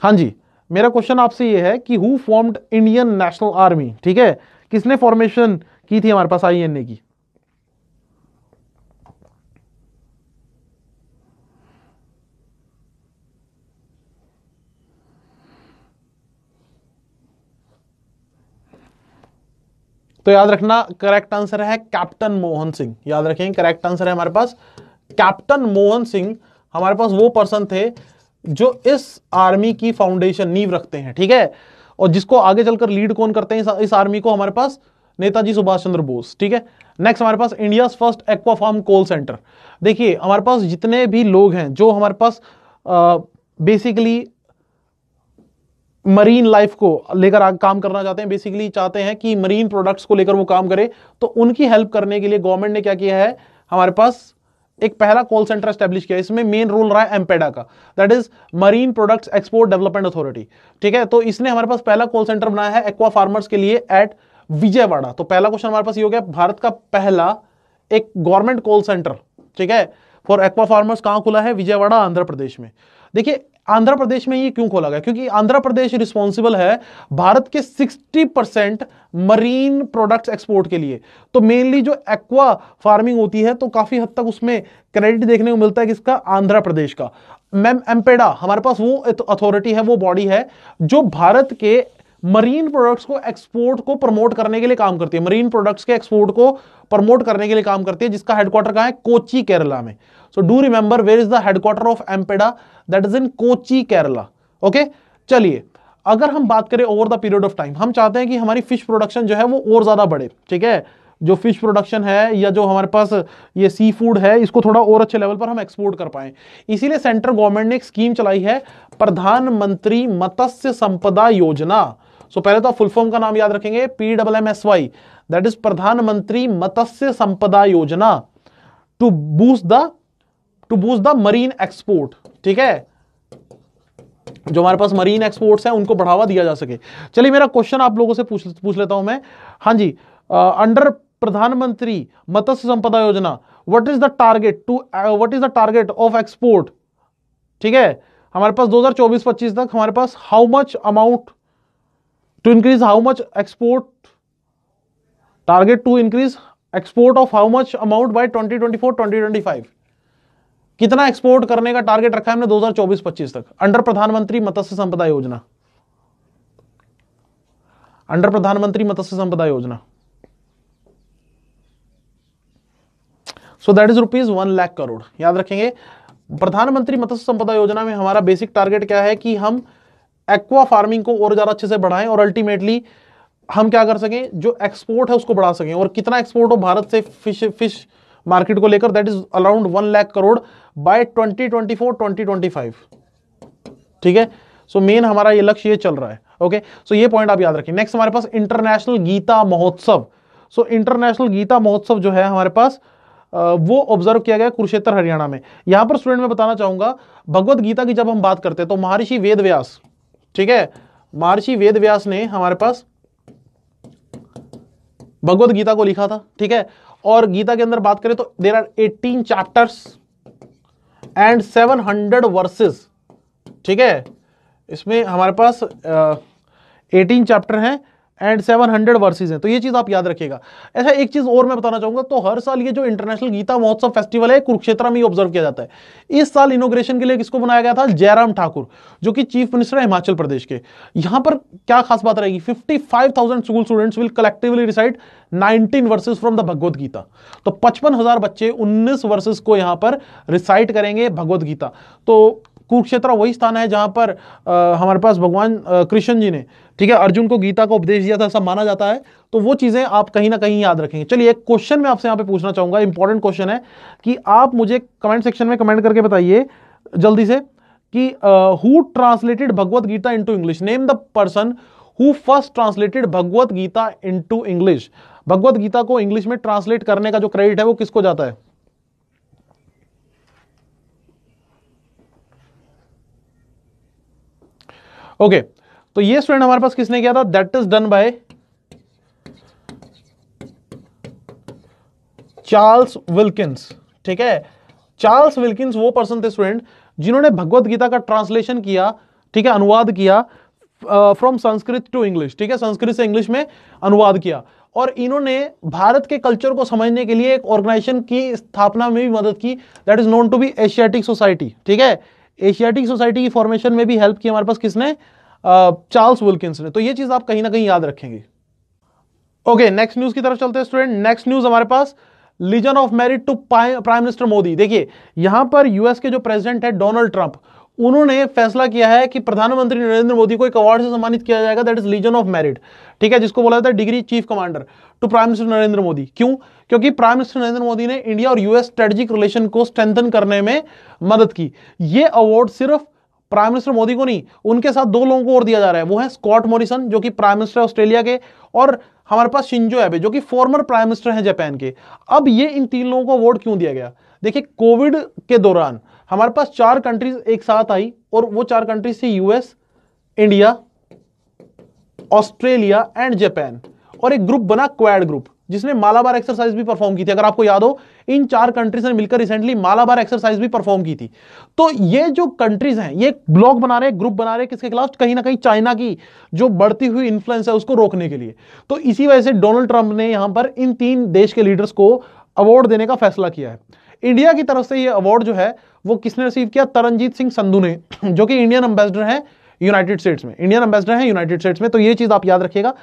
हाँ जी मेरा क्वेश्चन आपसे ये है कि who formed Indian National Army ठीक है किसने फॉर्मेशन की थी हमारे पास आई की तो याद रखना करेक्ट आंसर है कैप्टन मोहन सिंह याद रखेंगे करेक्ट आंसर है हमारे पास कैप्टन मोहन सिंह हमारे पास वो पर्सन थे जो इस आर्मी की फाउंडेशन नींव रखते हैं ठीक है और जिसको आगे चलकर लीड कौन करते हैं इस आर्मी को हमारे पास नेताजी सुभाष चंद्र बोस ठीक है नेक्स्ट हमारे पास India first aqua farm call centre देखिए हमारे पास जितने भी लोग हैं जो हमारे पास बेसिकली मरीन लाइफ को लेकर काम करना चाहते हैं बेसिकली चाहते हैं कि मरीन प्रोडक्ट्स को लेकर वो काम करे तो उनकी हेल्प करने के लिए गवर्नमेंट ने क्या किया है हमारे पास एक पहला कॉल सेंटर स्टैब्लिश किया इसमें मेन रोल रहा है एमपेडा का that is marine products export development authority ठीक है तो इसने हमारे पास पहला कॉल सेंटर बनाया है एक्वा फार्मर्स के लिए एट विजयवाड़ा तो पहला क्वेश्चन हमारे पास ये हो गया भारत का पहला एक गवर्नमेंट कॉल सेंटर ठीक है फॉर एक्वा फार्मर्स कहां खुला है विजयवाड़ा आंध्र प्रदेश में देखिए आंध्र प्रदेश में ये क्यों खोला गया क्योंकि आंध्र प्रदेश रिस्पॉन्सिबल है भारत के 60 परसेंट मरीन प्रोडक्ट्स एक्सपोर्ट के लिए तो मेनली जो एक्वा फार्मिंग होती है तो काफ़ी हद तक उसमें क्रेडिट देखने को मिलता है किसका आंध्र प्रदेश का मैम एम्पेडा हमारे पास वो अथॉरिटी है वो बॉडी है जो भारत के मरीन प्रोडक्ट्स को एक्सपोर्ट को प्रमोट करने के लिए काम करती है मरीन प्रोडक्ट्स के एक्सपोर्ट को प्रमोट करने के लिए काम करती है जिसका हेडक्वार्टर कहाँ है कोची केरला में so do remember where is the headquarter of MPEDA that is in Kochi Kerala okay चलिए अगर हम बात करें over the period of time हम चाहते हैं कि हमारी फिश प्रोडक्शन जो है वो और ज़्यादा बढ़े ठीक है जो फिश प्रोडक्शन है या जो हमारे पास ये सी फूड है इसको थोड़ा और अच्छे लेवल पर हम एक्सपोर्ट कर पाए इसीलिए सेंट्रल गवर्नमेंट ने एक स्कीम चलाई है प्रधानमंत्री मत्स्य संपदा योजना सो पहले तो आप फुल फॉर्म का नाम याद रखेंगे P M S Y that is Pradhan Mantri Matsya Sampada Yojana to boost the to boost the marine export ठीक है जो हमारे पास मरीन एक्सपोर्ट्स हैं उनको बढ़ावा दिया जा सके चलिए मेरा क्वेश्चन आप लोगों से पूछ पूछ लेता हूं मैं हां जी अंडर प्रधानमंत्री Matsya Sampada Yojana what is the target to what is the target of export ठीक है हमारे पास 2024-25 तक हमारे पास how much amount to increase how much export target to increase export of how much amount by twenty twenty कितना export करने का टारगेट रखा है हमने 2024-25 तक अंडर प्रधानमंत्री मत्स्य संपदा योजना अंडर प्रधानमंत्री Matsya Sampada Yojana so that is rupees one lakh crore याद रखेंगे प्रधानमंत्री मत्स्य संपदा योजना में हमारा बेसिक टारगेट क्या है कि हम एक्वा फार्मिंग को और ज्यादा अच्छे से बढ़ाएं और अल्टीमेटली हम क्या कर सकें जो एक्सपोर्ट है उसको बढ़ा सकें और कितना एक्सपोर्ट हो भारत से फिश फिश मार्केट को लेकर that is around one lakh crore by 2024 2025 ठीक है सो मेन हमारा ये लक्ष्य ये चल रहा है ओके okay? सो so ये पॉइंट आप याद रखिए नेक्स्ट हमारे पास इंटरनेशनल गीता महोत्सव सो इंटरनेशनल गीता महोत्सव जो है हमारे पास वो ऑब्जर्व किया गया कुरुक्षेत्र हरियाणा में यहां पर स्टूडेंट मैं बताना चाहूंगा भगवत गीता की जब हम बात करते हैं तो महर्षि वेद व्यास ठीक है महर्षि वेद व्यास ने हमारे पास भगवत गीता को लिखा था ठीक है और गीता के अंदर बात करें तो there are eighteen chapters and seven hundred verses ठीक है इसमें हमारे पास एटीन चैप्टर हैं एंड 700 वर्सेज हैं तो ये चीज़ आप याद रखिएगा ऐसा एक चीज़ और मैं बताना चाहूँगा तो हर साल ये जो इंटरनेशनल गीता महोत्सव फेस्टिवल है कुरुक्षेत्र में ऑब्जर्व किया जाता है इस साल इनोग्रेशन के लिए किसको बनाया गया था जयराम ठाकुर जो कि चीफ मिनिस्टर है हिमाचल प्रदेश के यहाँ पर क्या खास बात रहेगी fifty five thousand school students will collectively recite nineteen verses from the Bhagavad Gita तो हजार बच्चे उन्नीस वर्सेज को यहाँ पर रिसाइट करेंगे भगवद गीता तो कुरुक्षेत्र वही स्थान है जहाँ पर आ, हमारे पास भगवान कृष्ण जी ने ठीक है अर्जुन को गीता का उपदेश दिया था ऐसा माना जाता है तो वो चीज़ें आप कहीं ना कहीं याद रखेंगे चलिए एक क्वेश्चन मैं आपसे यहाँ पे पूछना चाहूंगा इंपॉर्टेंट क्वेश्चन है कि आप मुझे कमेंट सेक्शन में कमेंट करके बताइए जल्दी से कि who translated Bhagavad Gita into English name the person who first translated Bhagavad Gita into English Bhagavad Gita को इंग्लिश में ट्रांसलेट करने का जो क्रेडिट है वो किसको जाता है ओके okay. तो ये स्टूडेंट हमारे पास किसने किया था that is done by Charles Wilkins ठीक है चार्ल्स विल्किंस वो पर्सन थे स्टूडेंट जिन्होंने भगवत गीता का ट्रांसलेशन किया ठीक है अनुवाद किया फ्रॉम संस्कृत टू इंग्लिश ठीक है संस्कृत से इंग्लिश में अनुवाद किया और इन्होंने भारत के कल्चर को समझने के लिए एक ऑर्गेनाइजेशन की स्थापना में भी मदद की that is known to be Asiatic Society ठीक है एशियाटिक सोसाइटी की फॉर्मेशन में भी हेल्प की हमारे पास किसने चार्ल्स विल्किंस ने तो ये चीज आप कहीं ना कहीं याद रखेंगे ओके नेक्स्ट न्यूज की तरफ चलते हैं स्टूडेंट नेक्स्ट न्यूज हमारे पास Legion of Merit to Prime Minister Modi देखिए यहां पर यूएस के जो प्रेसिडेंट है डोनाल्ड ट्रंप उन्होंने फैसला किया है कि प्रधानमंत्री नरेंद्र मोदी को एक अवार्ड से सम्मानित किया जाएगा that is Legion of Merit ठीक है जिसको बोला जाता है degree chief commander to Prime Minister Narendra Modi क्यों क्योंकि प्राइम मिनिस्टर नरेंद्र मोदी ने इंडिया और यूएस स्ट्रेटेजिक रिलेशन को स्ट्रेंथन करने में मदद की ये अवार्ड सिर्फ प्राइम मिनिस्टर मोदी को नहीं उनके साथ दो लोगों को और दिया जा रहा है वो है स्कॉट मॉरिसन जो कि प्राइम मिनिस्टर ऑस्ट्रेलिया के और हमारे पास शिंजो एबे जो कि फॉर्मर प्राइम मिनिस्टर हैं जापान के अब ये इन तीन लोगों को वोट क्यों दिया गया देखिए कोविड के दौरान हमारे पास चार कंट्रीज एक साथ आई और वो चार कंट्रीज थी US India Australia and Japan और एक ग्रुप बना क्वाड ग्रुप जिसने मालाबार एक्सरसाइज भी परफॉर्म की थी अगर आपको याद हो इन चार कंट्रीज ने मिलकर रिसेंटली मालाबार एक्सरसाइज भी परफॉर्म की थी तो ये जो कंट्रीज हैं ये ब्लॉक बना रहे हैं ग्रुप बना रहे हैं किसके खिलाफ कहीं ना कहीं चाइना की जो बढ़ती हुई इन्फ्लुएंस है उसको रोकने के लिए तो इसी वजह से डोनाल्ड ट्रंप ने यहां पर इन तीन देश के लीडर्स को अवार्ड देने का फैसला किया है इंडिया की तरफ से ये अवार्ड जो है वो किसने रिसीव किया तरनजीत सिंह संधू ने जो कि इंडियन एम्बेसडर है यूनाइटेड स्टेट्स में इंडियन एम्बेसडर है यूनाइटेड स्टेट्स में तो ये चीज आप याद रखिएगा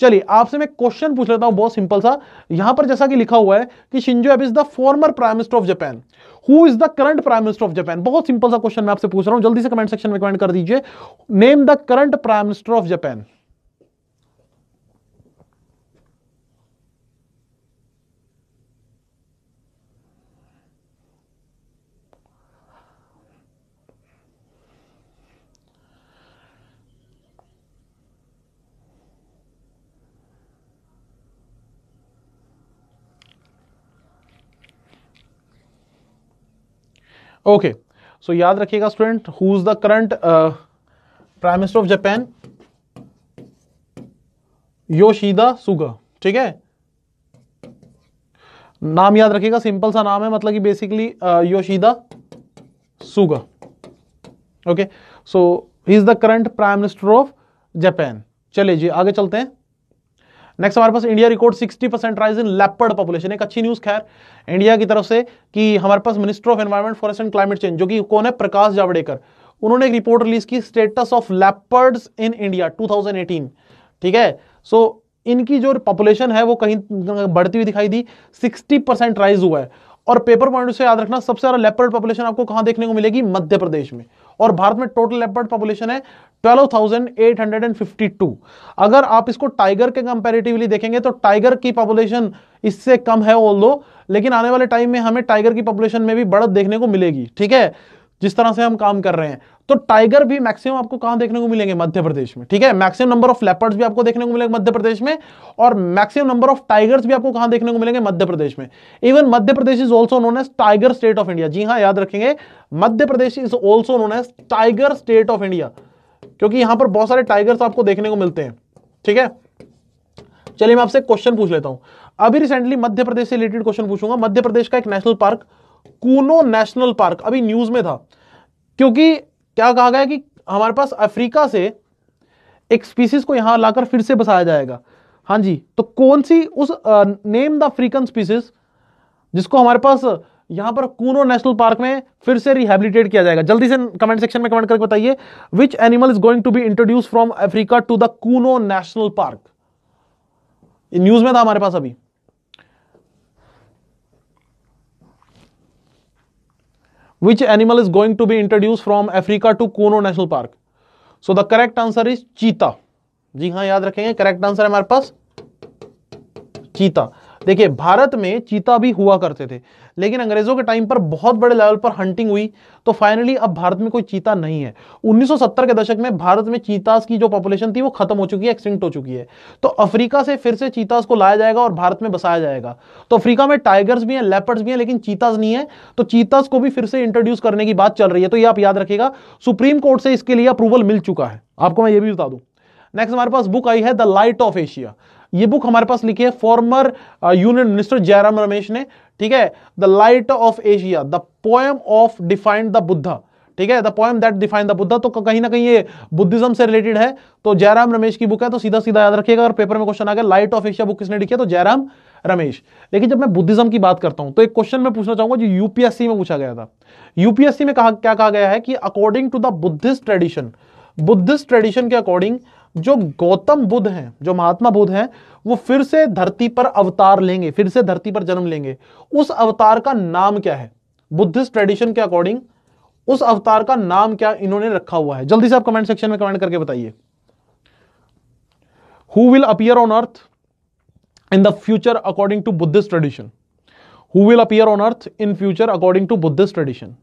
चलिए आपसे मैं क्वेश्चन पूछ लेता हूं बहुत सिंपल सा यहां पर जैसा कि लिखा हुआ है कि Shinzo Abe is the former prime minister of Japan who is the current prime minister of Japan बहुत सिंपल सा क्वेश्चन मैं आपसे पूछ रहा हूं जल्दी से कमेंट सेक्शन में कमेंट कर दीजिए name the current prime minister of Japan okay so याद रखिएगा student who is the current prime minister of Japan Yoshida Suga ठीक है नाम याद रखिएगा सिंपल सा नाम है मतलब कि basically Yoshida Suga okay so he is the current prime minister of Japan चलिए जी आगे चलते हैं नेक्स्ट हमारे पास India record 60 percent rise in leopard population एक अच्छी न्यूज खैर इंडिया की तरफ से कि हमारे पास minister of environment forest and climate change जो कि कौन है प्रकाश जावड़ेकर उन्होंने एक रिपोर्ट रिलीज की status of leopards in India 2018 ठीक है सो so, इनकी जो पॉपुलेशन है वो कहीं बढ़ती हुई दिखाई दी 60 परसेंट राइज हुआ है और पेपर पॉइंट से याद रखना सबसे ज्यादा लेपर्ड पॉपुलेशन आपको कहां देखने को मिलेगी मध्य प्रदेश में और भारत में टोटल लेपर्ड पॉपुलेशन है 12,852 अगर आप इसको टाइगर के कंपेरेटिवली देखेंगे तो टाइगर की पॉपुलेशन इससे कम है ओल्दो लेकिन आने वाले टाइम में हमें टाइगर की पॉपुलेशन में भी बढ़त देखने को मिलेगी ठीक है जिस तरह से हम काम कर रहे हैं तो टाइगर भी मैक्सिमम आपको कहां देखने को मिलेंगे मध्य प्रदेश में ठीक है मैक्सिमम नंबर ऑफ लेपर्ड्स भी आपको देखने को मिलेंगे मध्य प्रदेश में और मैक्सिमम नंबर ऑफ टाइगर्स भी आपको कहां देखने को मिलेंगे मध्य प्रदेश में even Madhya Pradesh is also known as tiger state of India जी हाँ याद रखेंगे Madhya Pradesh is also known as tiger state of India क्योंकि यहां पर बहुत सारे टाइगर्स आपको देखने को मिलते हैं ठीक है चलिए मैं आपसे क्वेश्चन पूछ लेता हूं अभी रिसेंटली मध्य प्रदेश से रिलेटेड क्वेश्चन पूछूंगा मध्य प्रदेश का एक national park Kuno national park अभी न्यूज में था क्योंकि क्या कहा गया कि हमारे पास अफ्रीका से एक स्पीसीज को यहां लाकर फिर से बसाया जाएगा हाँ जी तो कौन सी उस नेम द अफ्रीकन स्पीसीज जिसको हमारे पास यहां पर कूनो नेशनल पार्क में फिर से रिहेबिलिटेट किया जाएगा जल्दी से कमेंट सेक्शन में कमेंट करके बताइए which animal is going to be introduce from Africa to the Kuno national park news में था हमारे पास अभी which animal is going to be introduced from Africa to Kuno National Park? So the correct answer is cheetah. जी हाँ याद रखेंगे correct answer है हमारे पास चीता देखिए भारत में चीता भी हुआ करते थे लेकिन अंग्रेजों के टाइम पर बहुत बड़े लेवल पर हंटिंग हुई तो फाइनली अब भारत में कोई चीता नहीं है 1970 के दशक में भारत में चीतास की जो पॉपुलेशन थी वो खत्म हो चुकी है एक्सटिंक्ट हो चुकी है तो अफ्रीका से फिर से चीतास को लाया जाएगा और भारत में बसाया जाएगा तो अफ्रीका में टाइगर्स भी हैं लेपर्ड्स भी हैं लेकिन चीताज नहीं है तो चीताज को भी फिर से इंट्रोड्यूस करने की बात चल रही है तो ये आप याद रखेगा सुप्रीम कोर्ट से इसके लिए अप्रूवल मिल चुका है आपको मैं ये भी बता दूं नेक्स्ट हमारे पास बुक आई है द लाइट ऑफ एशिया ये बुक हमारे पास लिखी है former union minister Jairam Ramesh ने ठीक है the light of Asia the poem of defined the Buddha ठीक है the poem that define the Buddha तो कहीं ना कहीं ये बुद्धिज्म से रिलेटेड है तो जयराम रमेश की बुक है तो सीधा सीधा याद रखिएगा अगर पेपर में क्वेश्चन आ गया लाइट ऑफ एशिया बुक किसने लिखी है तो जयराम रमेश लेकिन जब मैं बुद्धिज्म की बात करता हूं तो एक क्वेश्चन मैं पूछना चाहूंगा जो यूपीएससी में पूछा गया था यूपीएससी में कहा क्या कहा गया है कि according to the Buddhist tradition Buddhist tradition के अकॉर्डिंग जो गौतम बुद्ध हैं जो महात्मा बुद्ध हैं वो फिर से धरती पर अवतार लेंगे फिर से धरती पर जन्म लेंगे उस अवतार का नाम क्या है बुद्धिस्ट ट्रेडिशन के अकॉर्डिंग उस अवतार का नाम क्या इन्होंने रखा हुआ है जल्दी से आप कमेंट सेक्शन में कमेंट करके बताइए who will appear on earth in the future according to Buddhist tradition who will appear on earth in future according to Buddhist tradition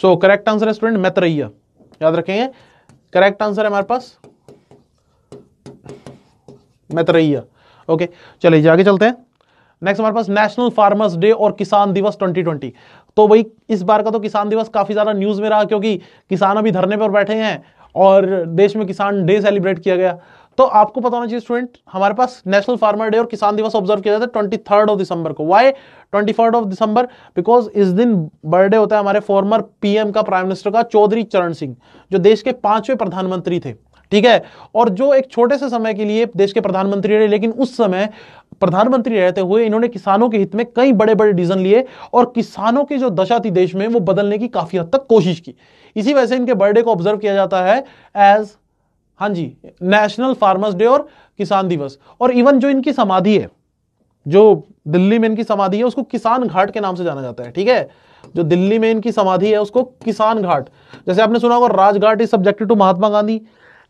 so correct answer है स्टूडेंट मैत्रैया याद रखेंगे करेक्ट आंसर है हमारे पास मैत्रैया okay चलिए आगे चलते हैं नेक्स्ट हमारे पास नेशनल फार्मर्स डे और किसान दिवस 2020 तो भाई इस बार का तो किसान दिवस काफी ज्यादा न्यूज में रहा क्योंकि किसान अभी धरने पर बैठे हैं और देश में किसान डे सेलिब्रेट किया गया तो आपको पता होना चाहिए स्टूडेंट हमारे पास नेशनल फार्मर डे और किसान दिवस ऑब्जर्व किया जाता है ट्वेंटी थर्ड ऑफ दिसंबर को why twenty third of December because इस दिन बर्थडे होता है हमारे फॉर्मर पीएम का प्राइम मिनिस्टर का चौधरी चरण सिंह जो देश के पांचवें प्रधानमंत्री थे ठीक है और जो एक छोटे से समय के लिए देश के प्रधानमंत्री रहे लेकिन उस समय प्रधानमंत्री रहते हुए इन्होंने किसानों के हित में कई बड़े बड़े डिसीजन लिए और किसानों की जो दशा थी देश में वो बदलने की काफी हद तक कोशिश की इसी वजह से इनके बर्थडे को ऑब्जर्व किया जाता है एज हाँ जी नेशनल फार्मर्स डे और किसान दिवस और इवन जो इनकी समाधि है जो दिल्ली में इनकी समाधि है उसको किसान घाट के नाम से जाना जाता है ठीक है जो दिल्ली में इनकी समाधि है उसको किसान घाट जैसे आपने सुना होगा Rajghat is subjected to Mahatma Gandhi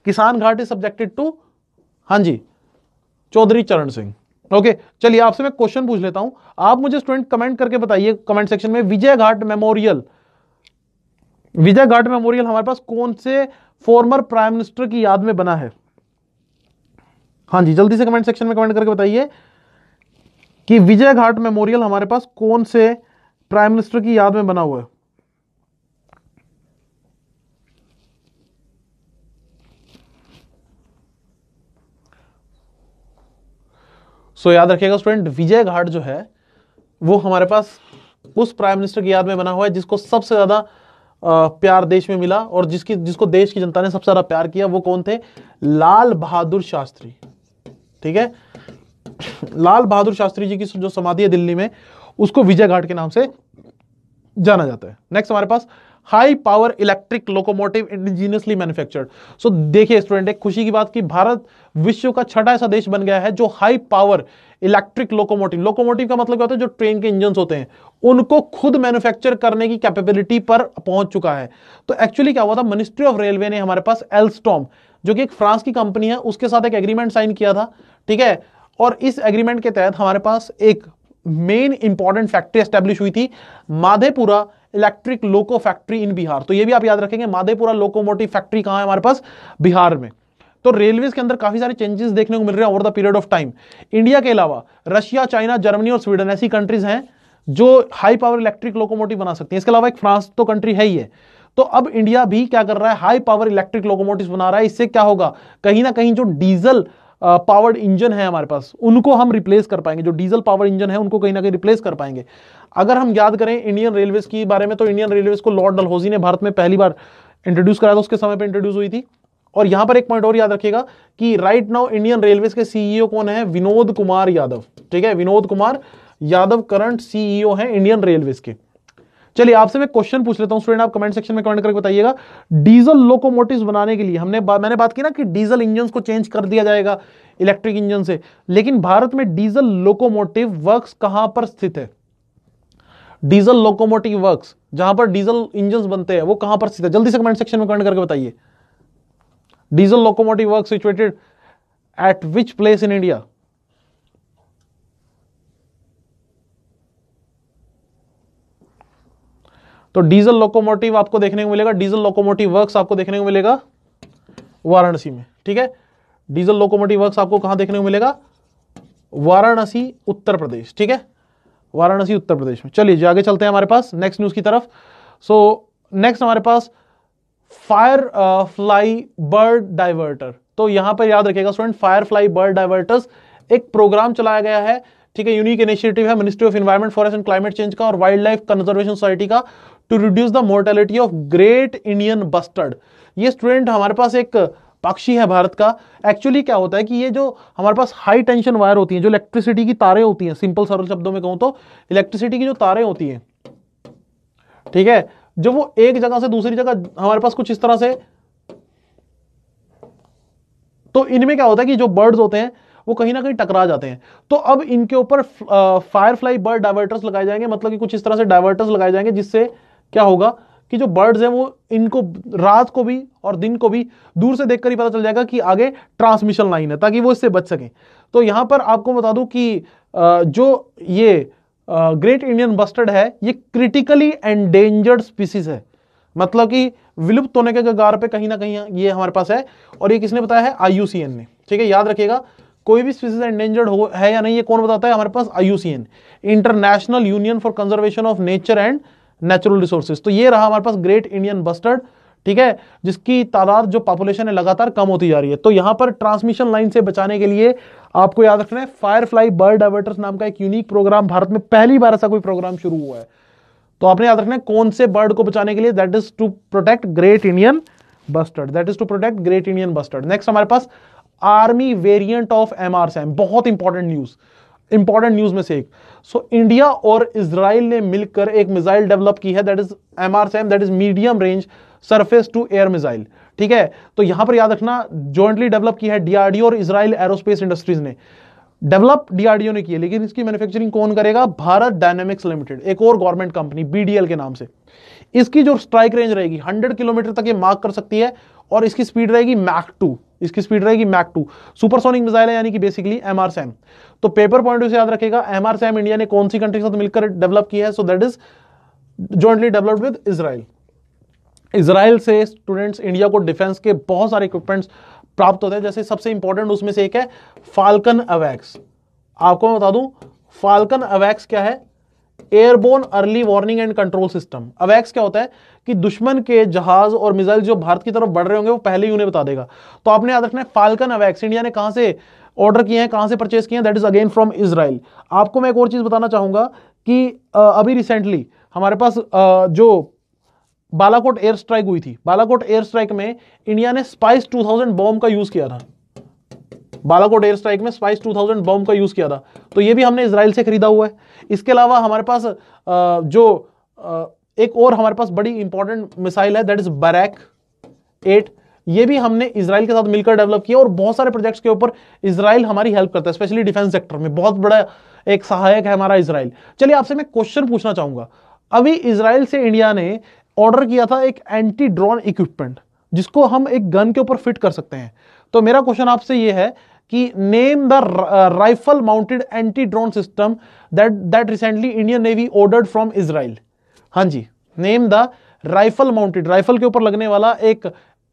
Kisan Ghat is subjected to हाँ जी चौधरी चरण सिंह ओके चलिए आपसे मैं क्वेश्चन पूछ लेता हूं आप मुझे स्टूडेंट कमेंट करके बताइए कमेंट सेक्शन में विजय घाट मेमोरियल विजय घाट मेमोरियल हमारे पास कौन से फॉर्मर प्राइम मिनिस्टर की याद में बना है हाँ जी जल्दी से कमेंट सेक्शन में कमेंट करके बताइए कि विजय घाट मेमोरियल हमारे पास कौन से प्राइम मिनिस्टर की याद में बना हुआ है सो so, याद रखिएगा स्टूडेंट विजय घाट जो है वो हमारे पास उस प्राइम मिनिस्टर की याद में बना हुआ है जिसको सबसे ज्यादा प्यार देश में मिला और जिसकी जिसको देश की जनता ने सबसे ज्यादा प्यार किया वो कौन थे लाल बहादुर शास्त्री ठीक है लाल बहादुर शास्त्री जी की जो समाधि है दिल्ली में उसको विजय घाट के नाम से जाना जाता है नेक्स्ट हमारे पास high power electric locomotive indigenously manufactured so देखिए स्टूडेंट एक खुशी की बात कि भारत विश्व का छठा ऐसा देश बन गया है जो high power electric locomotive locomotive का मतलब क्या होता है जो ट्रेन के इंजन होते हैं उनको खुद मैन्युफैक्चर करने की कैपेबिलिटी पर पहुंच चुका है तो एक्चुअली क्या हुआ था मिनिस्ट्री ऑफ रेलवे ने हमारे पास एल्स्टॉम जो कि एक फ्रांस की कंपनी है उसके साथ एक एग्रीमेंट साइन किया था ठीक है और इस एग्रीमेंट के तहत हमारे पास एक मेन इंपॉर्टेंट फैक्ट्री एस्टेब्लिश हुई थी Madhepura electric loco factory in Bihar तो ये भी आप याद रखेंगे माधेपुरा लोकोमोटिव फैक्ट्री कहाँ है हमारे पास बिहार में तो रेलवे के अंदर काफी सारे चेंजेस देखने को मिल रहे हैं over the period of time India के अलावा रशिया चाइना जर्मनी और स्वीडन ऐसी कंट्रीज हैं जो हाई पावर इलेक्ट्रिक लोकोमोटिव बना सकती है इसके अलावा एक फ्रांस तो कंट्री है ही है तो अब इंडिया भी क्या कर रहा है हाई पावर इलेक्ट्रिक लोकोमोटिव बना रहा है इससे क्या होगा कहीं ना कहीं जो डीजल पावर्ड इंजन है हमारे पास उनको हम रिप्लेस कर पाएंगे जो डीजल पावर इंजन है उनको कहीं ना कहीं रिप्लेस कर पाएंगे अगर हम याद करें इंडियन रेलवेज के बारे में तो इंडियन रेलवेज को लॉर्ड डलहौजी ने भारत में पहली बार इंट्रोड्यूस करा था उसके समय पर इंट्रोड्यूस हुई थी और यहां पर एक पॉइंट और याद रखिएगा कि राइट नाउ इंडियन रेलवेज के सीईओ e कौन है विनोद कुमार यादव ठीक है विनोद कुमार यादव करंट सीईओ है इंडियन रेलवेज के चलिए आपसे मैं क्वेश्चन पूछ लेता हूं स्टूडेंट आप कमेंट सेक्शन में कमेंट करके बताइएगा डीजल लोकोमोटिव बनाने के लिए हमने बा, मैंने बात की ना कि डीजल इंजन को चेंज कर दिया जाएगा इलेक्ट्रिक इंजन से लेकिन भारत में डीजल लोकोमोटिव वर्क्स कहां पर स्थित है डीजल लोकोमोटिव वर्क्स जहां पर डीजल इंजन बनते हैं वो कहां पर स्थित है जल्दी से कमेंट सेक्शन में कमेंट करके बताइए diesel locomotive work situated at which place in India तो डीजल लोकोमोटिव आपको देखने को मिलेगा डीजल लोकोमोटिव वर्क्स आपको देखने को मिलेगा वाराणसी में ठीक है डीजल लोकोमोटिव वर्क्स आपको कहां देखने को मिलेगा वाराणसी उत्तर प्रदेश ठीक है वाराणसी उत्तर प्रदेश में चलिए आगे चलते हैं हमारे पास नेक्स्ट न्यूज की तरफ सो so, नेक्स्ट हमारे पास फायर फ्लाई बर्ड डाइवर्टर तो यहां पर याद रखेगा student fire fly bird diverters एक प्रोग्राम चलाया गया है ठीक है यूनिक इनिशिएटिव है ministry of environment forest and climate change का और वाइल्ड लाइफ कंजर्वेशन सोसाइटी का to reduce the mortality of great Indian bustard ये स्टूडेंट हमारे पास एक पक्षी है भारत का एक्चुअली क्या होता है कि ये जो हमारे पास हाई टेंशन वायर होती है जो इलेक्ट्रिसिटी की तारें होती हैं सिंपल सरल शब्दों में कहूँ तो इलेक्ट्रिसिटी की जो तारें होती हैं ठीक है जब वो एक जगह से दूसरी जगह हमारे पास कुछ इस तरह से तो इनमें क्या होता है कि जो बर्ड्स होते हैं वो कहीं ना कहीं टकरा जाते हैं तो अब इनके ऊपर फायरफ्लाई बर्ड डाइवर्टर्स लगाए जाएंगे मतलब कि कुछ इस तरह से डाइवर्टर्स लगाए जाएंगे जिससे क्या होगा कि जो बर्ड्स हैं वो इनको रात को भी और दिन को भी दूर से देखकर ही पता चल जाएगा कि आगे ट्रांसमिशन लाइन है ताकि वो इससे बच सकें तो यहाँ पर आपको बता दूँ कि जो ये ग्रेट इंडियन बस्टर्ड है ये क्रिटिकली एंडेंजर्ड स्पीसीज है मतलब कि विलुप्त होने के कगार पे कहीं ना कहीं ये हमारे पास है और ये किसने बताया है आई ने ठीक है याद रखिएगा कोई भी स्पीसीज एंडेंजर्ड हो है या नहीं ये कौन बताता है हमारे पास I international union for conservation of nature and natural resources तो ये रहा हमारे पास ग्रेट इंडियन बस्टर्ड ठीक है जिसकी तादाद जो पॉपुलेशन है लगातार कम होती जा रही है तो यहां पर ट्रांसमिशन लाइन से बचाने के लिए आपको याद रखना है फायरफ्लाई बर्ड डाइवर्टर्स नाम का एक यूनिक प्रोग्राम भारत में पहली बार ऐसा कोई प्रोग्राम शुरू हुआ है तो आपने याद रखना है कौन से बर्ड को बचाने के लिए that is to protect great Indian bustard that is to protect great Indian bustard next हमारे पास आर्मी वेरियंट ऑफ एम बहुत इंपॉर्टेंट न्यूज़ इंपॉर्टेंट न्यूज में से एक सो so, इंडिया और इसराइल ने मिलकर एक मिसाइल डेवलप की है that is M R SAM that is medium range surface to air missile ठीक है तो यहां पर याद रखना जॉइंटली डेवलप की है डीआरडीओ और इसराइल एरोस्पेस इंडस्ट्रीज ने डेवलप डीआरडीओ ने की है लेकिन इसकी मैन्युफैक्चरिंग कौन करेगा भारत डायनेमिक्स लिमिटेड एक और गवर्नमेंट कंपनी बीडीएल के नाम से इसकी जो स्ट्राइक रेंज रहेगी 100 किलोमीटर तक ये मार्क कर सकती है और इसकी स्पीड रहेगी मैक टू इसकी स्पीड रहेगी मैक टू सुपरसोनिक मिसाइल है यानी कि बेसिकली एमआरसैम तो पेपर पॉइंट याद रखेगा एमआर सैम इंडिया ने कौन सी कंट्री के साथ मिलकर डेवलप किया है so that is jointly developed with Israel Israel से स्टूडेंट्स इंडिया को डिफेंस के बहुत सारे इक्विपमेंट्स प्राप्त होते हैं जैसे सबसे इंपॉर्टेंट उसमें से एक है फाल्कन अवैक्स आपको मैं बता दूं फाल्कन अवैक्स क्या है airborne early warning and control system अवैक्स क्या होता है कि दुश्मन के जहाज और मिसाइल जो भारत की तरफ बढ़ रहे होंगे वो पहले ही उन्हें बता देगा तो आपने याद रखना है फाल्कन अवैक्स इंडिया ने कहां से ऑर्डर किए हैं कहां से परचेज किए हैं that is again from Israel आपको मैं एक और चीज़ बताना चाहूंगा कि अभी रिसेंटली हमारे पास जो बालाकोट एयर स्ट्राइक हुई थी बालाकोट एयर स्ट्राइक में इंडिया ने स्पाइस 2000 बॉम्ब का यूज़ किया था बालाकोट एयर स्ट्राइक में स्पाइस 2000 बॉम्ब का यूज़ किया था तो ये भी हमने इसराइल से खरीदा हुआ है इसके अलावा हमारे पास जो एक और हमारे पास बड़ी इंपॉर्टेंट मिसाइल है दैट इज़ बरैक एट ये भी हमने इसराइल के साथ मिलकर डेवलप किया और बहुत सारे प्रोजेक्ट्स के ऊपर इसराइल हमारी हेल्प करता है स्पेशली डिफेंस सेक्टर में बहुत बड़ा एक सहायक है हमारा इसराइल चलिए आपसे मैं क्वेश्चन पूछना चाहूंगा अभी इसराइल से इंडिया ने ऑर्डर किया था एक एंटी ड्रोन इक्विपमेंट जिसको हम एक गन के ऊपर फिट कर सकते हैं तो मेरा क्वेश्चन आपसे यह है कि name the rifle mounted anti drone system that that recently Indian navy ordered from Israel हाँ जी name the rifle mounted rifle के ऊपर लगने वाला एक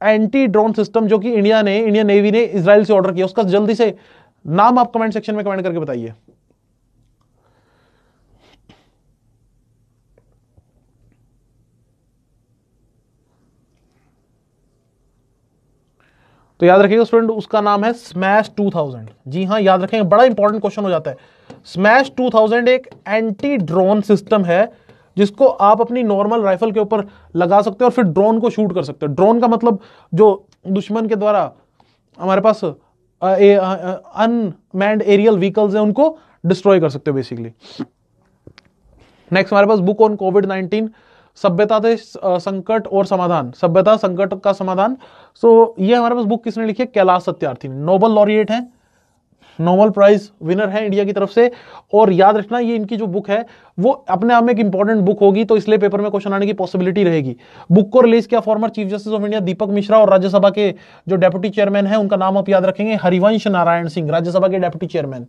एंटी ड्रोन सिस्टम जो कि इंडिया ने इंडियन नेवी ने इसराइल से ऑर्डर किया उसका जल्दी से नाम आप कमेंट सेक्शन में कमेंट करके बताइए तो याद रखिएगा स्टूडेंट उसका नाम है स्मैश 2000 जी हां याद रखेंगे बड़ा इंपॉर्टेंट क्वेश्चन हो जाता है स्मैश 2000 एक एंटी ड्रोन सिस्टम है जिसको आप अपनी नॉर्मल राइफल के ऊपर लगा सकते हो और फिर ड्रोन को शूट कर सकते हो ड्रोन का मतलब जो दुश्मन के द्वारा हमारे पास अनमैंड एरियल व्हीकल्स हैं उनको डिस्ट्रॉय कर सकते हो बेसिकली नेक्स्ट हमारे पास बुक ऑन कोविड नाइनटीन सभ्यता थे संकट और समाधान सभ्यता संकट का समाधान सो so, ये हमारे पास बुक किसने लिखी है कैलाश सत्यार्थी नोबल लॉरिएट हैं नोबल प्राइज विनर है इंडिया की तरफ से और याद रखना ये इनकी जो बुक है वो अपने आप में एक इंपॉर्टेंट बुक होगी तो इसलिए पेपर में क्वेश्चन आने की पॉसिबिलिटी रहेगी बुक को रिलीज किया former chief justice of India Deepak Mishra और राज्यसभा के जो डेप्यूटी चेयरमैन है उनका नाम आप याद रखेंगे हरिवंश नारायण सिंह राज्यसभा के डेप्यूटी चेयरमैन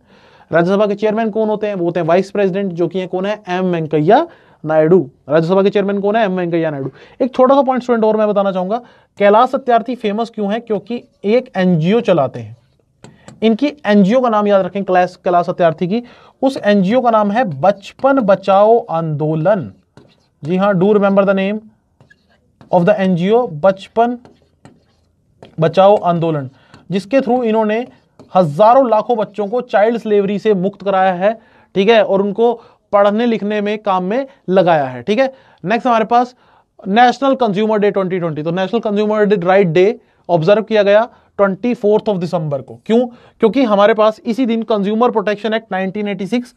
राज्यसभा के चेयरमैन कौन होते हैं वो होते हैं वाइस प्रेसिडेंट जो कि कौन है एम वेंकैया नायडू राज्यसभा के चेयरमैन कौन है एम वेंकैया नायडू एक छोटा सा पॉइंट स्टूडेंट और मैं बताना चाहूंगा कैलाश सत्यार्थी फेमस क्यों है क्योंकि एक एनजीओ चलाते हैं इनकी एनजीओ का नाम याद रखें क्लास क्लास सत्यार्थी की उस एनजीओ का नाम है बचपन बचाओ आंदोलन जी हां do remember the name of the NGO Bachpan Bachao आंदोलन जिसके थ्रू इन्होंने हजारों लाखों बच्चों को चाइल्ड स्लेवरी से मुक्त कराया है ठीक है और उनको पढ़ने लिखने में काम में लगाया है ठीक है नेक्स्ट हमारे पास नेशनल कंज्यूमर डे 2020 तो national consumer day right day observe किया गया ट्वेंटी फोर्थ ऑफ दिसंबर को क्यों क्योंकि हमारे पास इसी दिन कंज्यूमर प्रोटेक्शन एक्ट 1986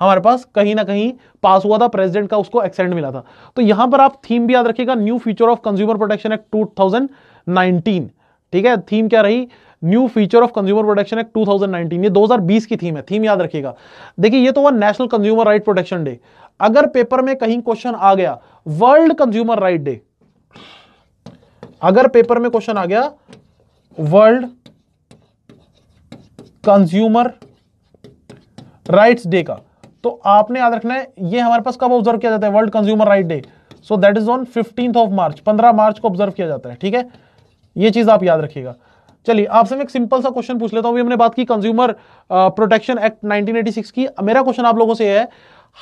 हमारे पास कहीं ना कहीं पास हुआ था प्रेसिडेंट का उसको एक्सेंड मिला था तो यहां पर आप थीम भी याद रखिएगा new feature of consumer protection act 2019 ठीक है थीम क्या रही new feature of consumer protection act 2019 ये 2020 की थीम है थीम याद रखिएगा देखिए ये तो हुआ national consumer right protection day अगर पेपर में कहीं क्वेश्चन आ गया वर्ल्ड कंज्यूमर राइट डे अगर पेपर में क्वेश्चन आ गया वर्ल्ड कंज्यूमर राइट्स डे का तो आपने याद रखना है ये हमारे पास कब ऑब्जर्व किया जाता है world consumer right day so that is on fifteenth of March पंद्रह मार्च को ऑब्जर्व किया जाता है ठीक है ये चीज आप याद रखिएगा चलिए आपसे मैं एक सिंपल सा क्वेश्चन पूछ लेता हूं अभी हमने बात की कंज्यूमर प्रोटेक्शन एक्ट 1986 की मेरा क्वेश्चन आप लोगों से है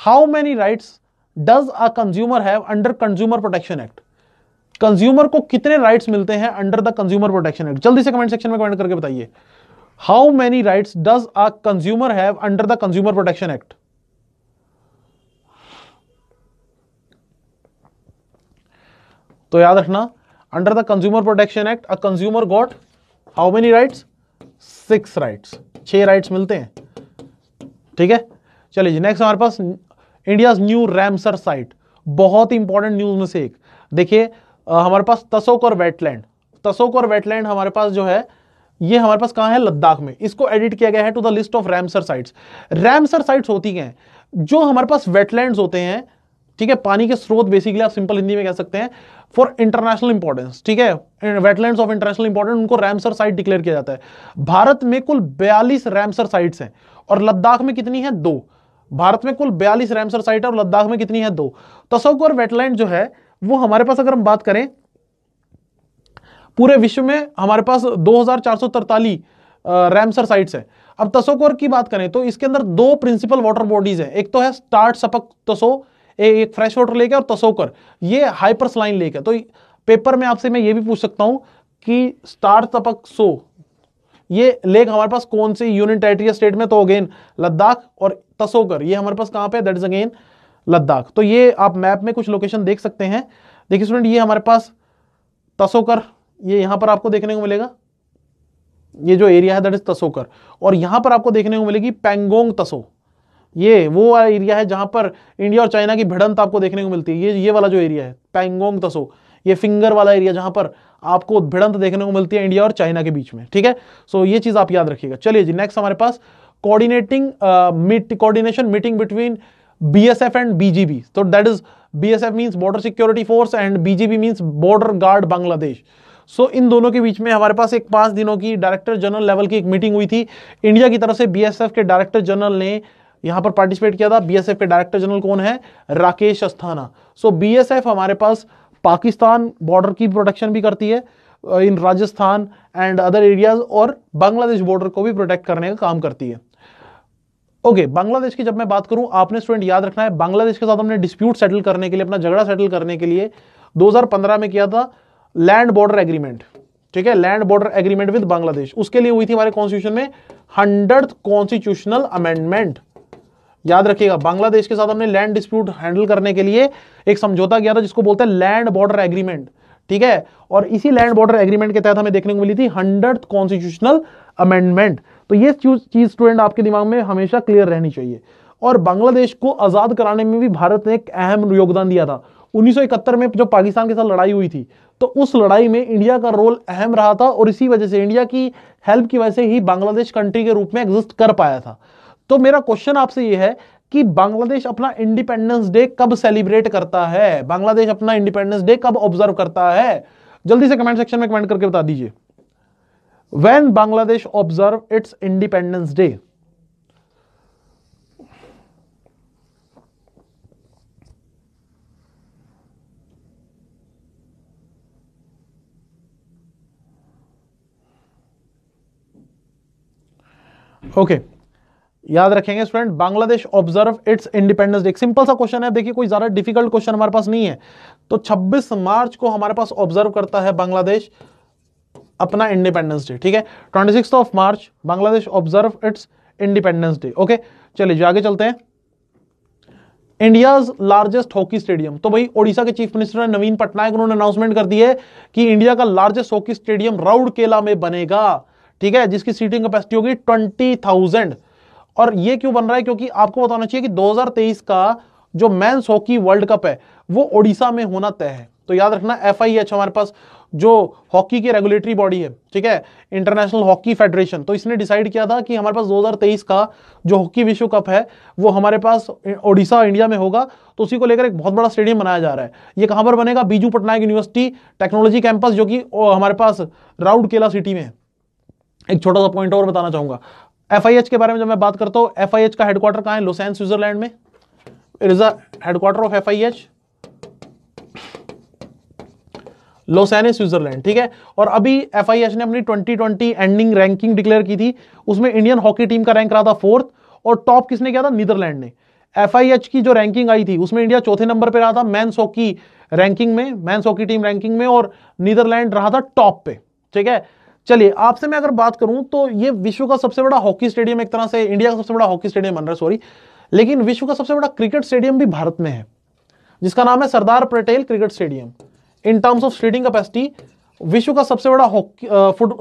how many rights does a consumer have under consumer protection act consumer को कितने राइट्स मिलते हैं under the consumer protection act जल्दी से कमेंट सेक्शन में कमेंट करके बताइए how many rights does a consumer have under the consumer protection act तो याद रखना under the consumer protection act a consumer got how many rights six rights छह rights मिलते हैं ठीक है चलिए जी नेक्स्ट हमारे पास इंडिया न्यू रैमसर साइट बहुत ही इंपॉर्टेंट न्यूज में से एक देखिए हमारे पास तसोक और वेटलैंड तसोक और वेटलैंड हमारे पास जो है ये हमारे पास कहाँ है लद्दाख में इसको एडिट किया गया है to the list of Ramsar sites Ramsar sites होती हैं जो हमारे पास वेटलैंड्स होते हैं ठीक है पानी के स्रोत बेसिकली आप सिंपल हिंदी में कह सकते हैं फॉर इंटरनेशनल इंपॉर्टेंस ठीक है वेटलैंड ऑफ इंटरनेशनल इंपॉर्टेंस उनको रैमसर साइट डिक्लेयर किया जाता है भारत में कुल बयालीस रैमसर साइट्स हैं और लद्दाख में कितनी है दो भारत में कुल बयालीस रैमसर साइट है और लद्दाख में कितनी है दो तसोक और वेटलैंड जो है वो हमारे पास अगर हम बात करें पूरे विश्व में हमारे पास दो रैमसर साइट्स है अब तसोकोर की बात करें तो इसके अंदर दो प्रिंसिपल वाटर बॉडीज है एक तो है स्टार्ट सपक तसो एक फ्रेश वाटर लेक है और तसोकर ये हाइपरसलाइन लेक है तो पेपर में आपसे मैं ये भी पूछ सकता हूं कि स्टार तपक सो ये लेक हमारे पास कौन से यूनियन टेरिटरी स्टेट में तो अगेन लद्दाख और तसोकर ये हमारे पास कहां पे दैट इज अगेन लद्दाख तो ये आप मैप में कुछ लोकेशन देख सकते हैं देखिए स्टूडेंट ये हमारे पास तसोकर ये यहां पर आपको देखने को मिलेगा ये जो एरिया है दैट इज तसोकर और यहां पर आपको देखने को मिलेगी पैंगोंग तसो ये वो वाला एरिया है जहां पर इंडिया और चाइना की भिड़ंत आपको देखने को मिलती है ये ये वाला जो एरिया है पैंगोंग तसो ये फिंगर वाला एरिया जहां पर आपको भिड़ंत देखने को मिलती है इंडिया और चाइना के बीच में ठीक है सो ये चीज़ आप याद रखिएगा चलिए जी नेक्स्ट हमारे पास coordinating meet coordination meeting between BSF and BGB. So that is BSF means border security force and BGB means border guard Bangladesh so इन दोनों के बीच में हमारे पास एक पांच दिनों की डायरेक्टर जनरल लेवल की एक मीटिंग हुई थी इंडिया की तरफ से बीएसएफ के डायरेक्टर जनरल ने यहां पर पार्टिसिपेट किया था बीएसएफ के डायरेक्टर जनरल कौन है Rakesh Asthana so as BSF हमारे पास पाकिस्तान बॉर्डर की प्रोटेक्शन भी करती है in Rajasthan and other areas और बांग्लादेश बॉर्डर को भी प्रोटेक्ट करने का काम करती है ओके okay, बांग्लादेश की जब मैं बात करूं आपने स्टूडेंट याद रखना है बांग्लादेश के साथ हमने डिस्प्यूट सेटल करने के लिए अपना झगड़ा सेटल करने के लिए 2015 में किया था लैंड बॉर्डर एग्रीमेंट ठीक है land border agreement with Bangladesh उसके लिए हुई थी हमारे कॉन्स्टिट्यूशन में हंड्रेड कॉन्स्टिट्यूशनल अमेंडमेंट याद रखिएगा बांग्लादेश के साथ हमने लैंड डिस्प्यूट हैंडल करने के लिए एक समझौता किया था जिसको बोलते हैं लैंड बॉर्डर एग्रीमेंट ठीक है और इसी लैंड बॉर्डर एग्रीमेंट के तहत हमें देखने को मिली थी हंड्रेड कॉन्स्टिट्यूशनल अमेंडमेंट तो ये चीज़ स्टूडेंट आपके दिमाग में हमेशा क्लियर रहनी चाहिए और बांग्लादेश को आज़ाद कराने में भी भारत ने एक अहम योगदान दिया था 1971 में जो पाकिस्तान के साथ लड़ाई हुई थी तो उस लड़ाई में इंडिया का रोल अहम रहा था और इसी वजह से इंडिया की हेल्प की वजह से ही बांग्लादेश कंट्री के रूप में एग्जिस्ट कर पाया था तो मेरा क्वेश्चन आपसे यह है कि बांग्लादेश अपना इंडिपेंडेंस डे कब सेलिब्रेट करता है बांग्लादेश अपना इंडिपेंडेंस डे कब ऑब्जर्व करता है जल्दी से कमेंट सेक्शन में कमेंट करके बता दीजिए when Bangladesh observed its Independence Day. Okay okay. याद रखेंगे student Bangladesh observe its independence day simple सा क्वेश्चन है देखिए कोई ज़्यादा डिफिकल्ट क्वेश्चन हमारे पास नहीं है तो 26 मार्च को हमारे पास ऑब्जर्व करता है बांग्लादेश अपना इंडिपेंडेंस डे ठीक है twenty six of March Bangladesh observe its independence day okay चलिए जो आगे चलते हैं इंडियाज लार्जेस्ट हॉकी स्टेडियम तो भाई ओडिशा के चीफ मिनिस्टर नवीन पटनायक उन्होंने अनाउंसमेंट कर दी है कि इंडिया का लार्जेस्ट हॉकी स्टेडियम राउरकेला में बनेगा ठीक है जिसकी सीटिंग कैपेसिटी होगी ट्वेंटी थाउजेंड और ये क्यों बन रहा है क्योंकि आपको बताना चाहिए कि 2023 का जो मेंस हॉकी वर्ल्ड कप है वो ओडिशा में होना तय है तो याद रखना एफ हमारे पास जो हॉकी की रेगुलेटरी बॉडी है ठीक है इंटरनेशनल हॉकी फेडरेशन तो इसने डिसाइड किया था कि हमारे पास 2023 का जो हॉकी विश्व कप है वो हमारे पास ओडिशा इंडिया में होगा तो उसी को लेकर एक बहुत बड़ा स्टेडियम बनाया जा रहा है ये कहाँ पर बनेगा Biju Patnaik university technology campus जो कि हमारे पास राउरकेला सिटी में है एक छोटा सा पॉइंट और बताना चाहूंगा एफ के बारे में जब मैं बात करता हूँ एफ का हेडक्वार्टर कहाँ है लोसैन स्विट्जरलैंड में it is the headquarter of F Lausanne Switzerland ठीक है और अभी एफ ने अपनी 2020 एंडिंग रैंकिंग डिक्लेयर की थी उसमें इंडियन हॉकी टीम का रैंक रहा था फोर्थ और टॉप किसने किया था नीदरलैंड ने एफ की जो रैंकिंग आई थी उसमें इंडिया चौथे नंबर पर रहा था मैंस हॉकी रैंकिंग में मैंस हॉकी टीम रैंकिंग में और नीदरलैंड रहा था टॉप पे ठीक है चलिए आपसे मैं अगर बात करूं तो ये विश्व का सबसे बड़ा हॉकी स्टेडियम एक तरह से इंडिया का सबसे बड़ा हॉकी स्टेडियम बन रहा है सॉरी लेकिन विश्व का सबसे बड़ा क्रिकेट स्टेडियम भी भारत में है जिसका नाम है Sardar Patel cricket stadium in terms of stadium capacity विश्व का सबसे बड़ा hockey foot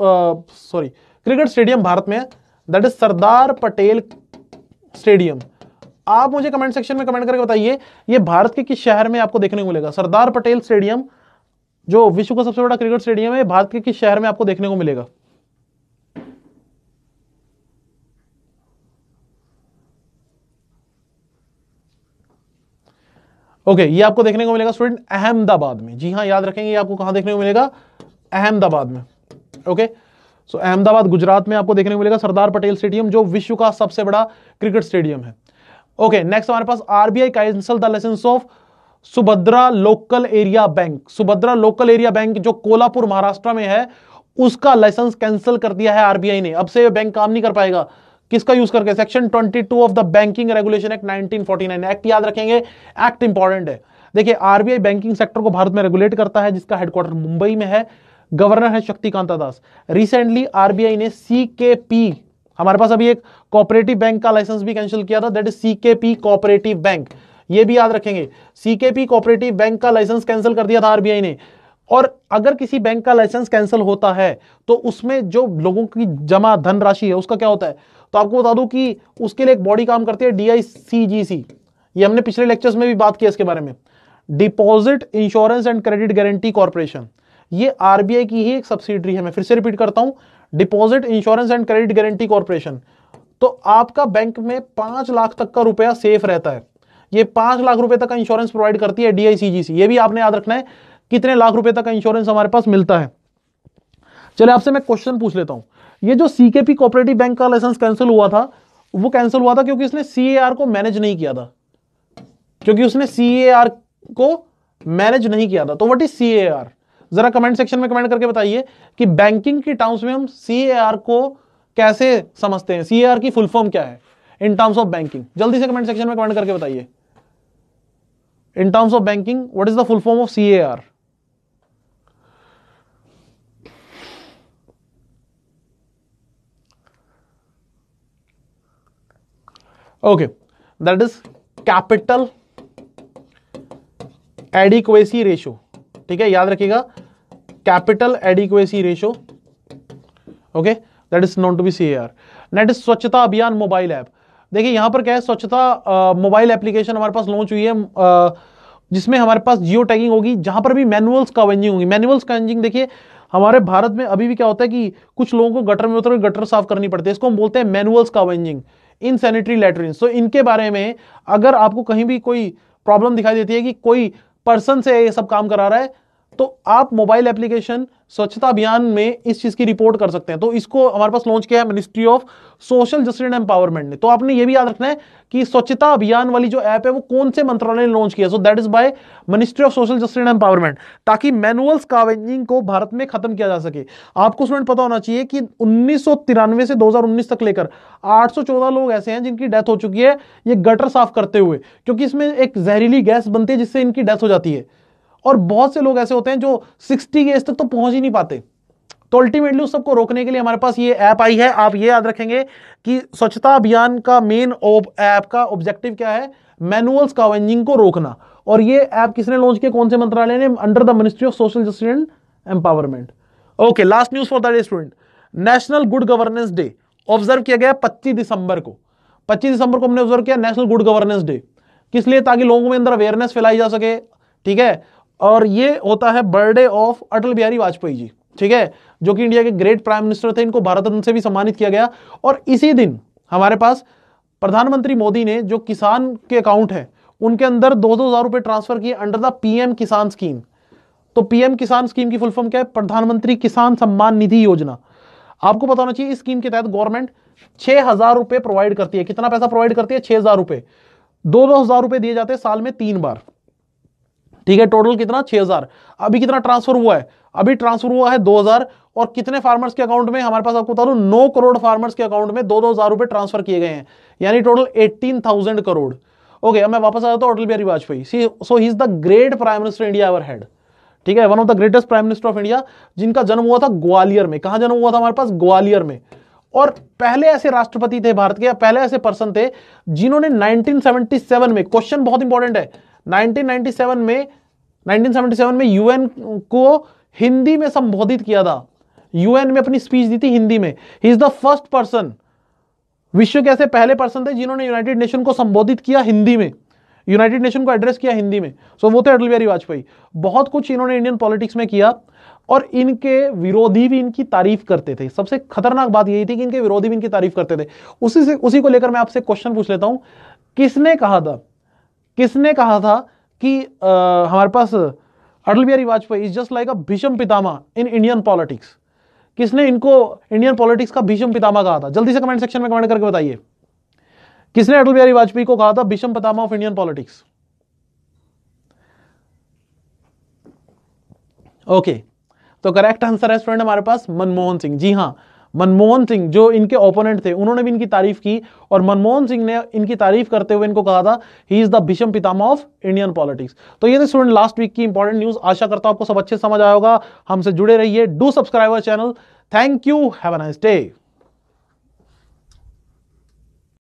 sorry cricket stadium भारत में है that is Sardar Patel stadium आप मुझे कमेंट सेक्शन में कमेंट करके बताइए ये भारत के किस शहर में आपको देखने को मिलेगा सरदार पटेल स्टेडियम जो विश्व का सबसे बड़ा क्रिकेट स्टेडियम है भारत के किस शहर में आपको देखने को मिलेगा ओके ये आपको देखने को मिलेगा स्टूडेंट अहमदाबाद में जी हाँ याद रखेंगे आपको कहां देखने को मिलेगा अहमदाबाद में ओके सो अहमदाबाद गुजरात में आपको देखने को मिलेगा सरदार पटेल स्टेडियम जो विश्व का सबसे बड़ा क्रिकेट स्टेडियम है ओके नेक्स्ट हमारे पास RBI cancel the licence of Subhadra local area bank Subhadra local area bank जो कोलापुर महाराष्ट्र में है उसका लाइसेंस कैंसिल कर दिया है आरबीआई ने अब से बैंक काम नहीं कर पाएगा किसका यूज करके section 22 of the banking regulation act 1949 act याद रखेंगे एक्ट इंपॉर्टेंट है देखिए आरबीआई बैंकिंग सेक्टर को भारत में रेगुलेट करता है जिसका हेडक्वार्टर मुंबई में है गवर्नर है शक्तिकांता दास रिसेंटली आरबीआई ने सीकेपी हमारे पास अभी एक कोऑपरेटिव बैंक का लाइसेंस भी कैंसिल किया था that is CKP cooperative bank ये भी याद रखेंगे सीकेपी कॉपरेटिव बैंक का लाइसेंस कैंसिल कर दिया था आरबीआई ने और अगर किसी बैंक का लाइसेंस कैंसिल होता है तो उसमें जो लोगों की जमा धनराशि है उसका क्या होता है तो आपको बता दूं कि उसके लिए एक बॉडी काम करती है डीआईसीजीसी ये हमने पिछले लेक्चर्स में भी बात की इसके बारे में deposit insurance and credit guarantee corporation ये आरबीआई की ही एक सब्सिडरी है मैं फिर से रिपीट करता हूं deposit insurance and credit guarantee corporation तो आपका बैंक में पांच लाख तक का रुपया सेफ रहता है ये पांच लाख रुपए तक का इंश्योरेंस प्रोवाइड करती है डीआईसीजीसी ये भी आपने याद रखना है कितने लाख रुपए तक का इंश्योरेंस हमारे पास मिलता है चले आपसे मैं क्वेश्चन पूछ लेता हूं ये जो सीकेपी कोऑपरेटिव बैंक का लाइसेंस कैंसिल हुआ था वो कैंसिल हुआ था क्योंकि उसने सी को मैनेज नहीं किया था क्योंकि उसने सी को मैनेज नहीं किया था तो वट इज सी जरा कमेंट सेक्शन में कमेंट करके बताइए कि बैंकिंग के टर्म्स में हम सी को कैसे समझते हैं सी की फुल फॉर्म क्या है इन टर्म्स ऑफ बैंकिंग जल्दी से कमेंट सेक्शन में कमेंट करके बताइए in terms of banking what is the full form of C okay that is capital adequacy ratio ठीक है याद रखिएगा capital adequacy ratio okay that is known to be C R net is स्वच्छता अभियान mobile app देखिए यहां पर क्या है स्वच्छता मोबाइल एप्लीकेशन हमारे पास लॉन्च हुई है जिसमें हमारे पास जियो टैगिंग होगी जहां पर भी मैनुअल्स वेंजिंग होगी मैनुअल्स कावेंजिंग देखिए हमारे भारत में अभी भी क्या होता है कि कुछ लोगों को गटर में उतर गटर साफ करनी पड़ती है इसको हम बोलते हैं manual scavenging in sanitary latrine so इनके बारे में अगर आपको कहीं भी कोई प्रॉब्लम दिखाई देती है कि कोई पर्सन से ये सब काम करा रहा है तो आप मोबाइल एप्लीकेशन स्वच्छता अभियान में इस चीज की रिपोर्ट कर सकते हैं तो इसको हमारे पास लॉन्च किया है ministry of social justice and empowerment ने तो आपने ये भी याद रखना है कि स्वच्छता अभियान वाली जो ऐप है वो कौन से मंत्रालय ने लॉन्च किया so that is by ministry of social justice and empowerment ताकि मैनुअल स्कावेंजिंग को भारत में खत्म किया जा सके आपको स्टूडेंट पता होना चाहिए कि उन्नीस से दो तक लेकर आठ लोग ऐसे हैं जिनकी डेथ हो चुकी है ये गटर साफ करते हुए क्योंकि इसमें एक जहरीली गैस बनती है जिससे इनकी डेथ हो जाती है और बहुत से लोग ऐसे होते हैं जो सिक्सटी के एज तक तो पहुंच ही नहीं पाते तो अल्टीमेटली उस सबको रोकने के लिए हमारे पास ये ऐप आई है आप ये याद रखेंगे कि स्वच्छता अभियान का मेन ऐप का ऑब्जेक्टिव क्या है मैनुअल स्कावेंजिंग को रोकना और ये ऐप किसने लॉन्च किया कौन से मंत्रालय ने under the ministry of social justice and empowerment okay last news for that student national good governance day observe किया गया पच्चीस दिसंबर को पच्चीस दिसंबर को हमने ऑब्जर्व किया नेशनल गुड गवर्नेंस डे किस लिए ताकि लोगों में अंदर अवेयरनेस फैलाई जा सके ठीक है और ये होता है बर्थडे ऑफ अटल बिहारी वाजपेयी जी ठीक है जो कि इंडिया के ग्रेट प्राइम मिनिस्टर थे इनको भारत रत्न से भी सम्मानित किया गया और इसी दिन हमारे पास प्रधानमंत्री मोदी ने जो किसान के अकाउंट है उनके अंदर दो दो हज़ार रुपए ट्रांसफर किए under the PM Kisan scheme तो पीएम किसान स्कीम की फुल फॉर्म क्या है प्रधानमंत्री किसान सम्मान निधि योजना आपको पता होना चाहिए इस स्कीम के तहत गवर्नमेंट छह हजार रुपए प्रोवाइड करती है कितना पैसा प्रोवाइड करती है छह हजार रुपए दो दो हजार रुपए दिए जाते हैं साल में तीन बार ठीक है टोटल कितना 6000 अभी कितना ट्रांसफर हुआ है अभी ट्रांसफर हुआ है 2000 और कितने फार्मर्स के अकाउंट में हमारे पास आपको बता दू नौ करोड़ फार्मर्स के अकाउंट में दो दो हजार रुपए ट्रांसफर किए गए हैं यानी total eighteen thousand crore okay अब मैं वापस आ जाता हूँ Atal Bihari Vajpayee see so he is the great prime minister India our head ठीक है one of the greatest prime minister of India जिनका जन्म हुआ था ग्वालियर में कहा जन्म हुआ था हमारे पास ग्वालियर में और पहले ऐसे राष्ट्रपति थे भारत के पहले ऐसे पर्सन थे जिन्होंने 1977 में क्वेश्चन बहुत इंपॉर्टेंट है 1997 में 1977 में यूएन को हिंदी में संबोधित किया था यूएन में अपनी स्पीच दी थी हिंदी में he is the first person विश्व के ऐसे पहले पर्सन थे जिन्होंने यूनाइटेड नेशन को संबोधित किया हिंदी में यूनाइटेड नेशन को एड्रेस किया हिंदी में सो so, वो थे अटल बिहारी वाजपेयी बहुत कुछ इन्होंने इंडियन पॉलिटिक्स में किया और इनके विरोधी भी इनकी तारीफ करते थे सबसे खतरनाक बात यही थी कि इनके विरोधी भी इनकी तारीफ करते थे उसी से उसी को लेकर मैं आपसे क्वेश्चन पूछ लेता हूं किसने कहा था किसने कहा था कि आ, हमारे पास Atal Bihari Vajpayee is just like a Bhishma Pitamah in Indian politics किसने इनको इंडियन पॉलिटिक्स का भीषम पितामा कहा था जल्दी से कमेंट सेक्शन में कमेंट करके बताइए किसने अटल बिहारी वाजपेयी को कहा था Bhishma Pitamah of Indian politics okay तो करेक्ट आंसर है स्टूडेंट हमारे पास मनमोहन सिंह जी हाँ मनमोहन सिंह जो इनके ओपोनेंट थे उन्होंने भी इनकी तारीफ की और मनमोहन सिंह ने इनकी तारीफ करते हुए इनको कहा था he is the Bhishma Pitamah of Indian politics तो ये थे स्टूडेंट लास्ट वीक की इंपॉर्टेंट न्यूज आशा करता हूं आपको सब अच्छे समझ आया होगा हमसे जुड़े रहिए do subscriber channel thank you have a nice day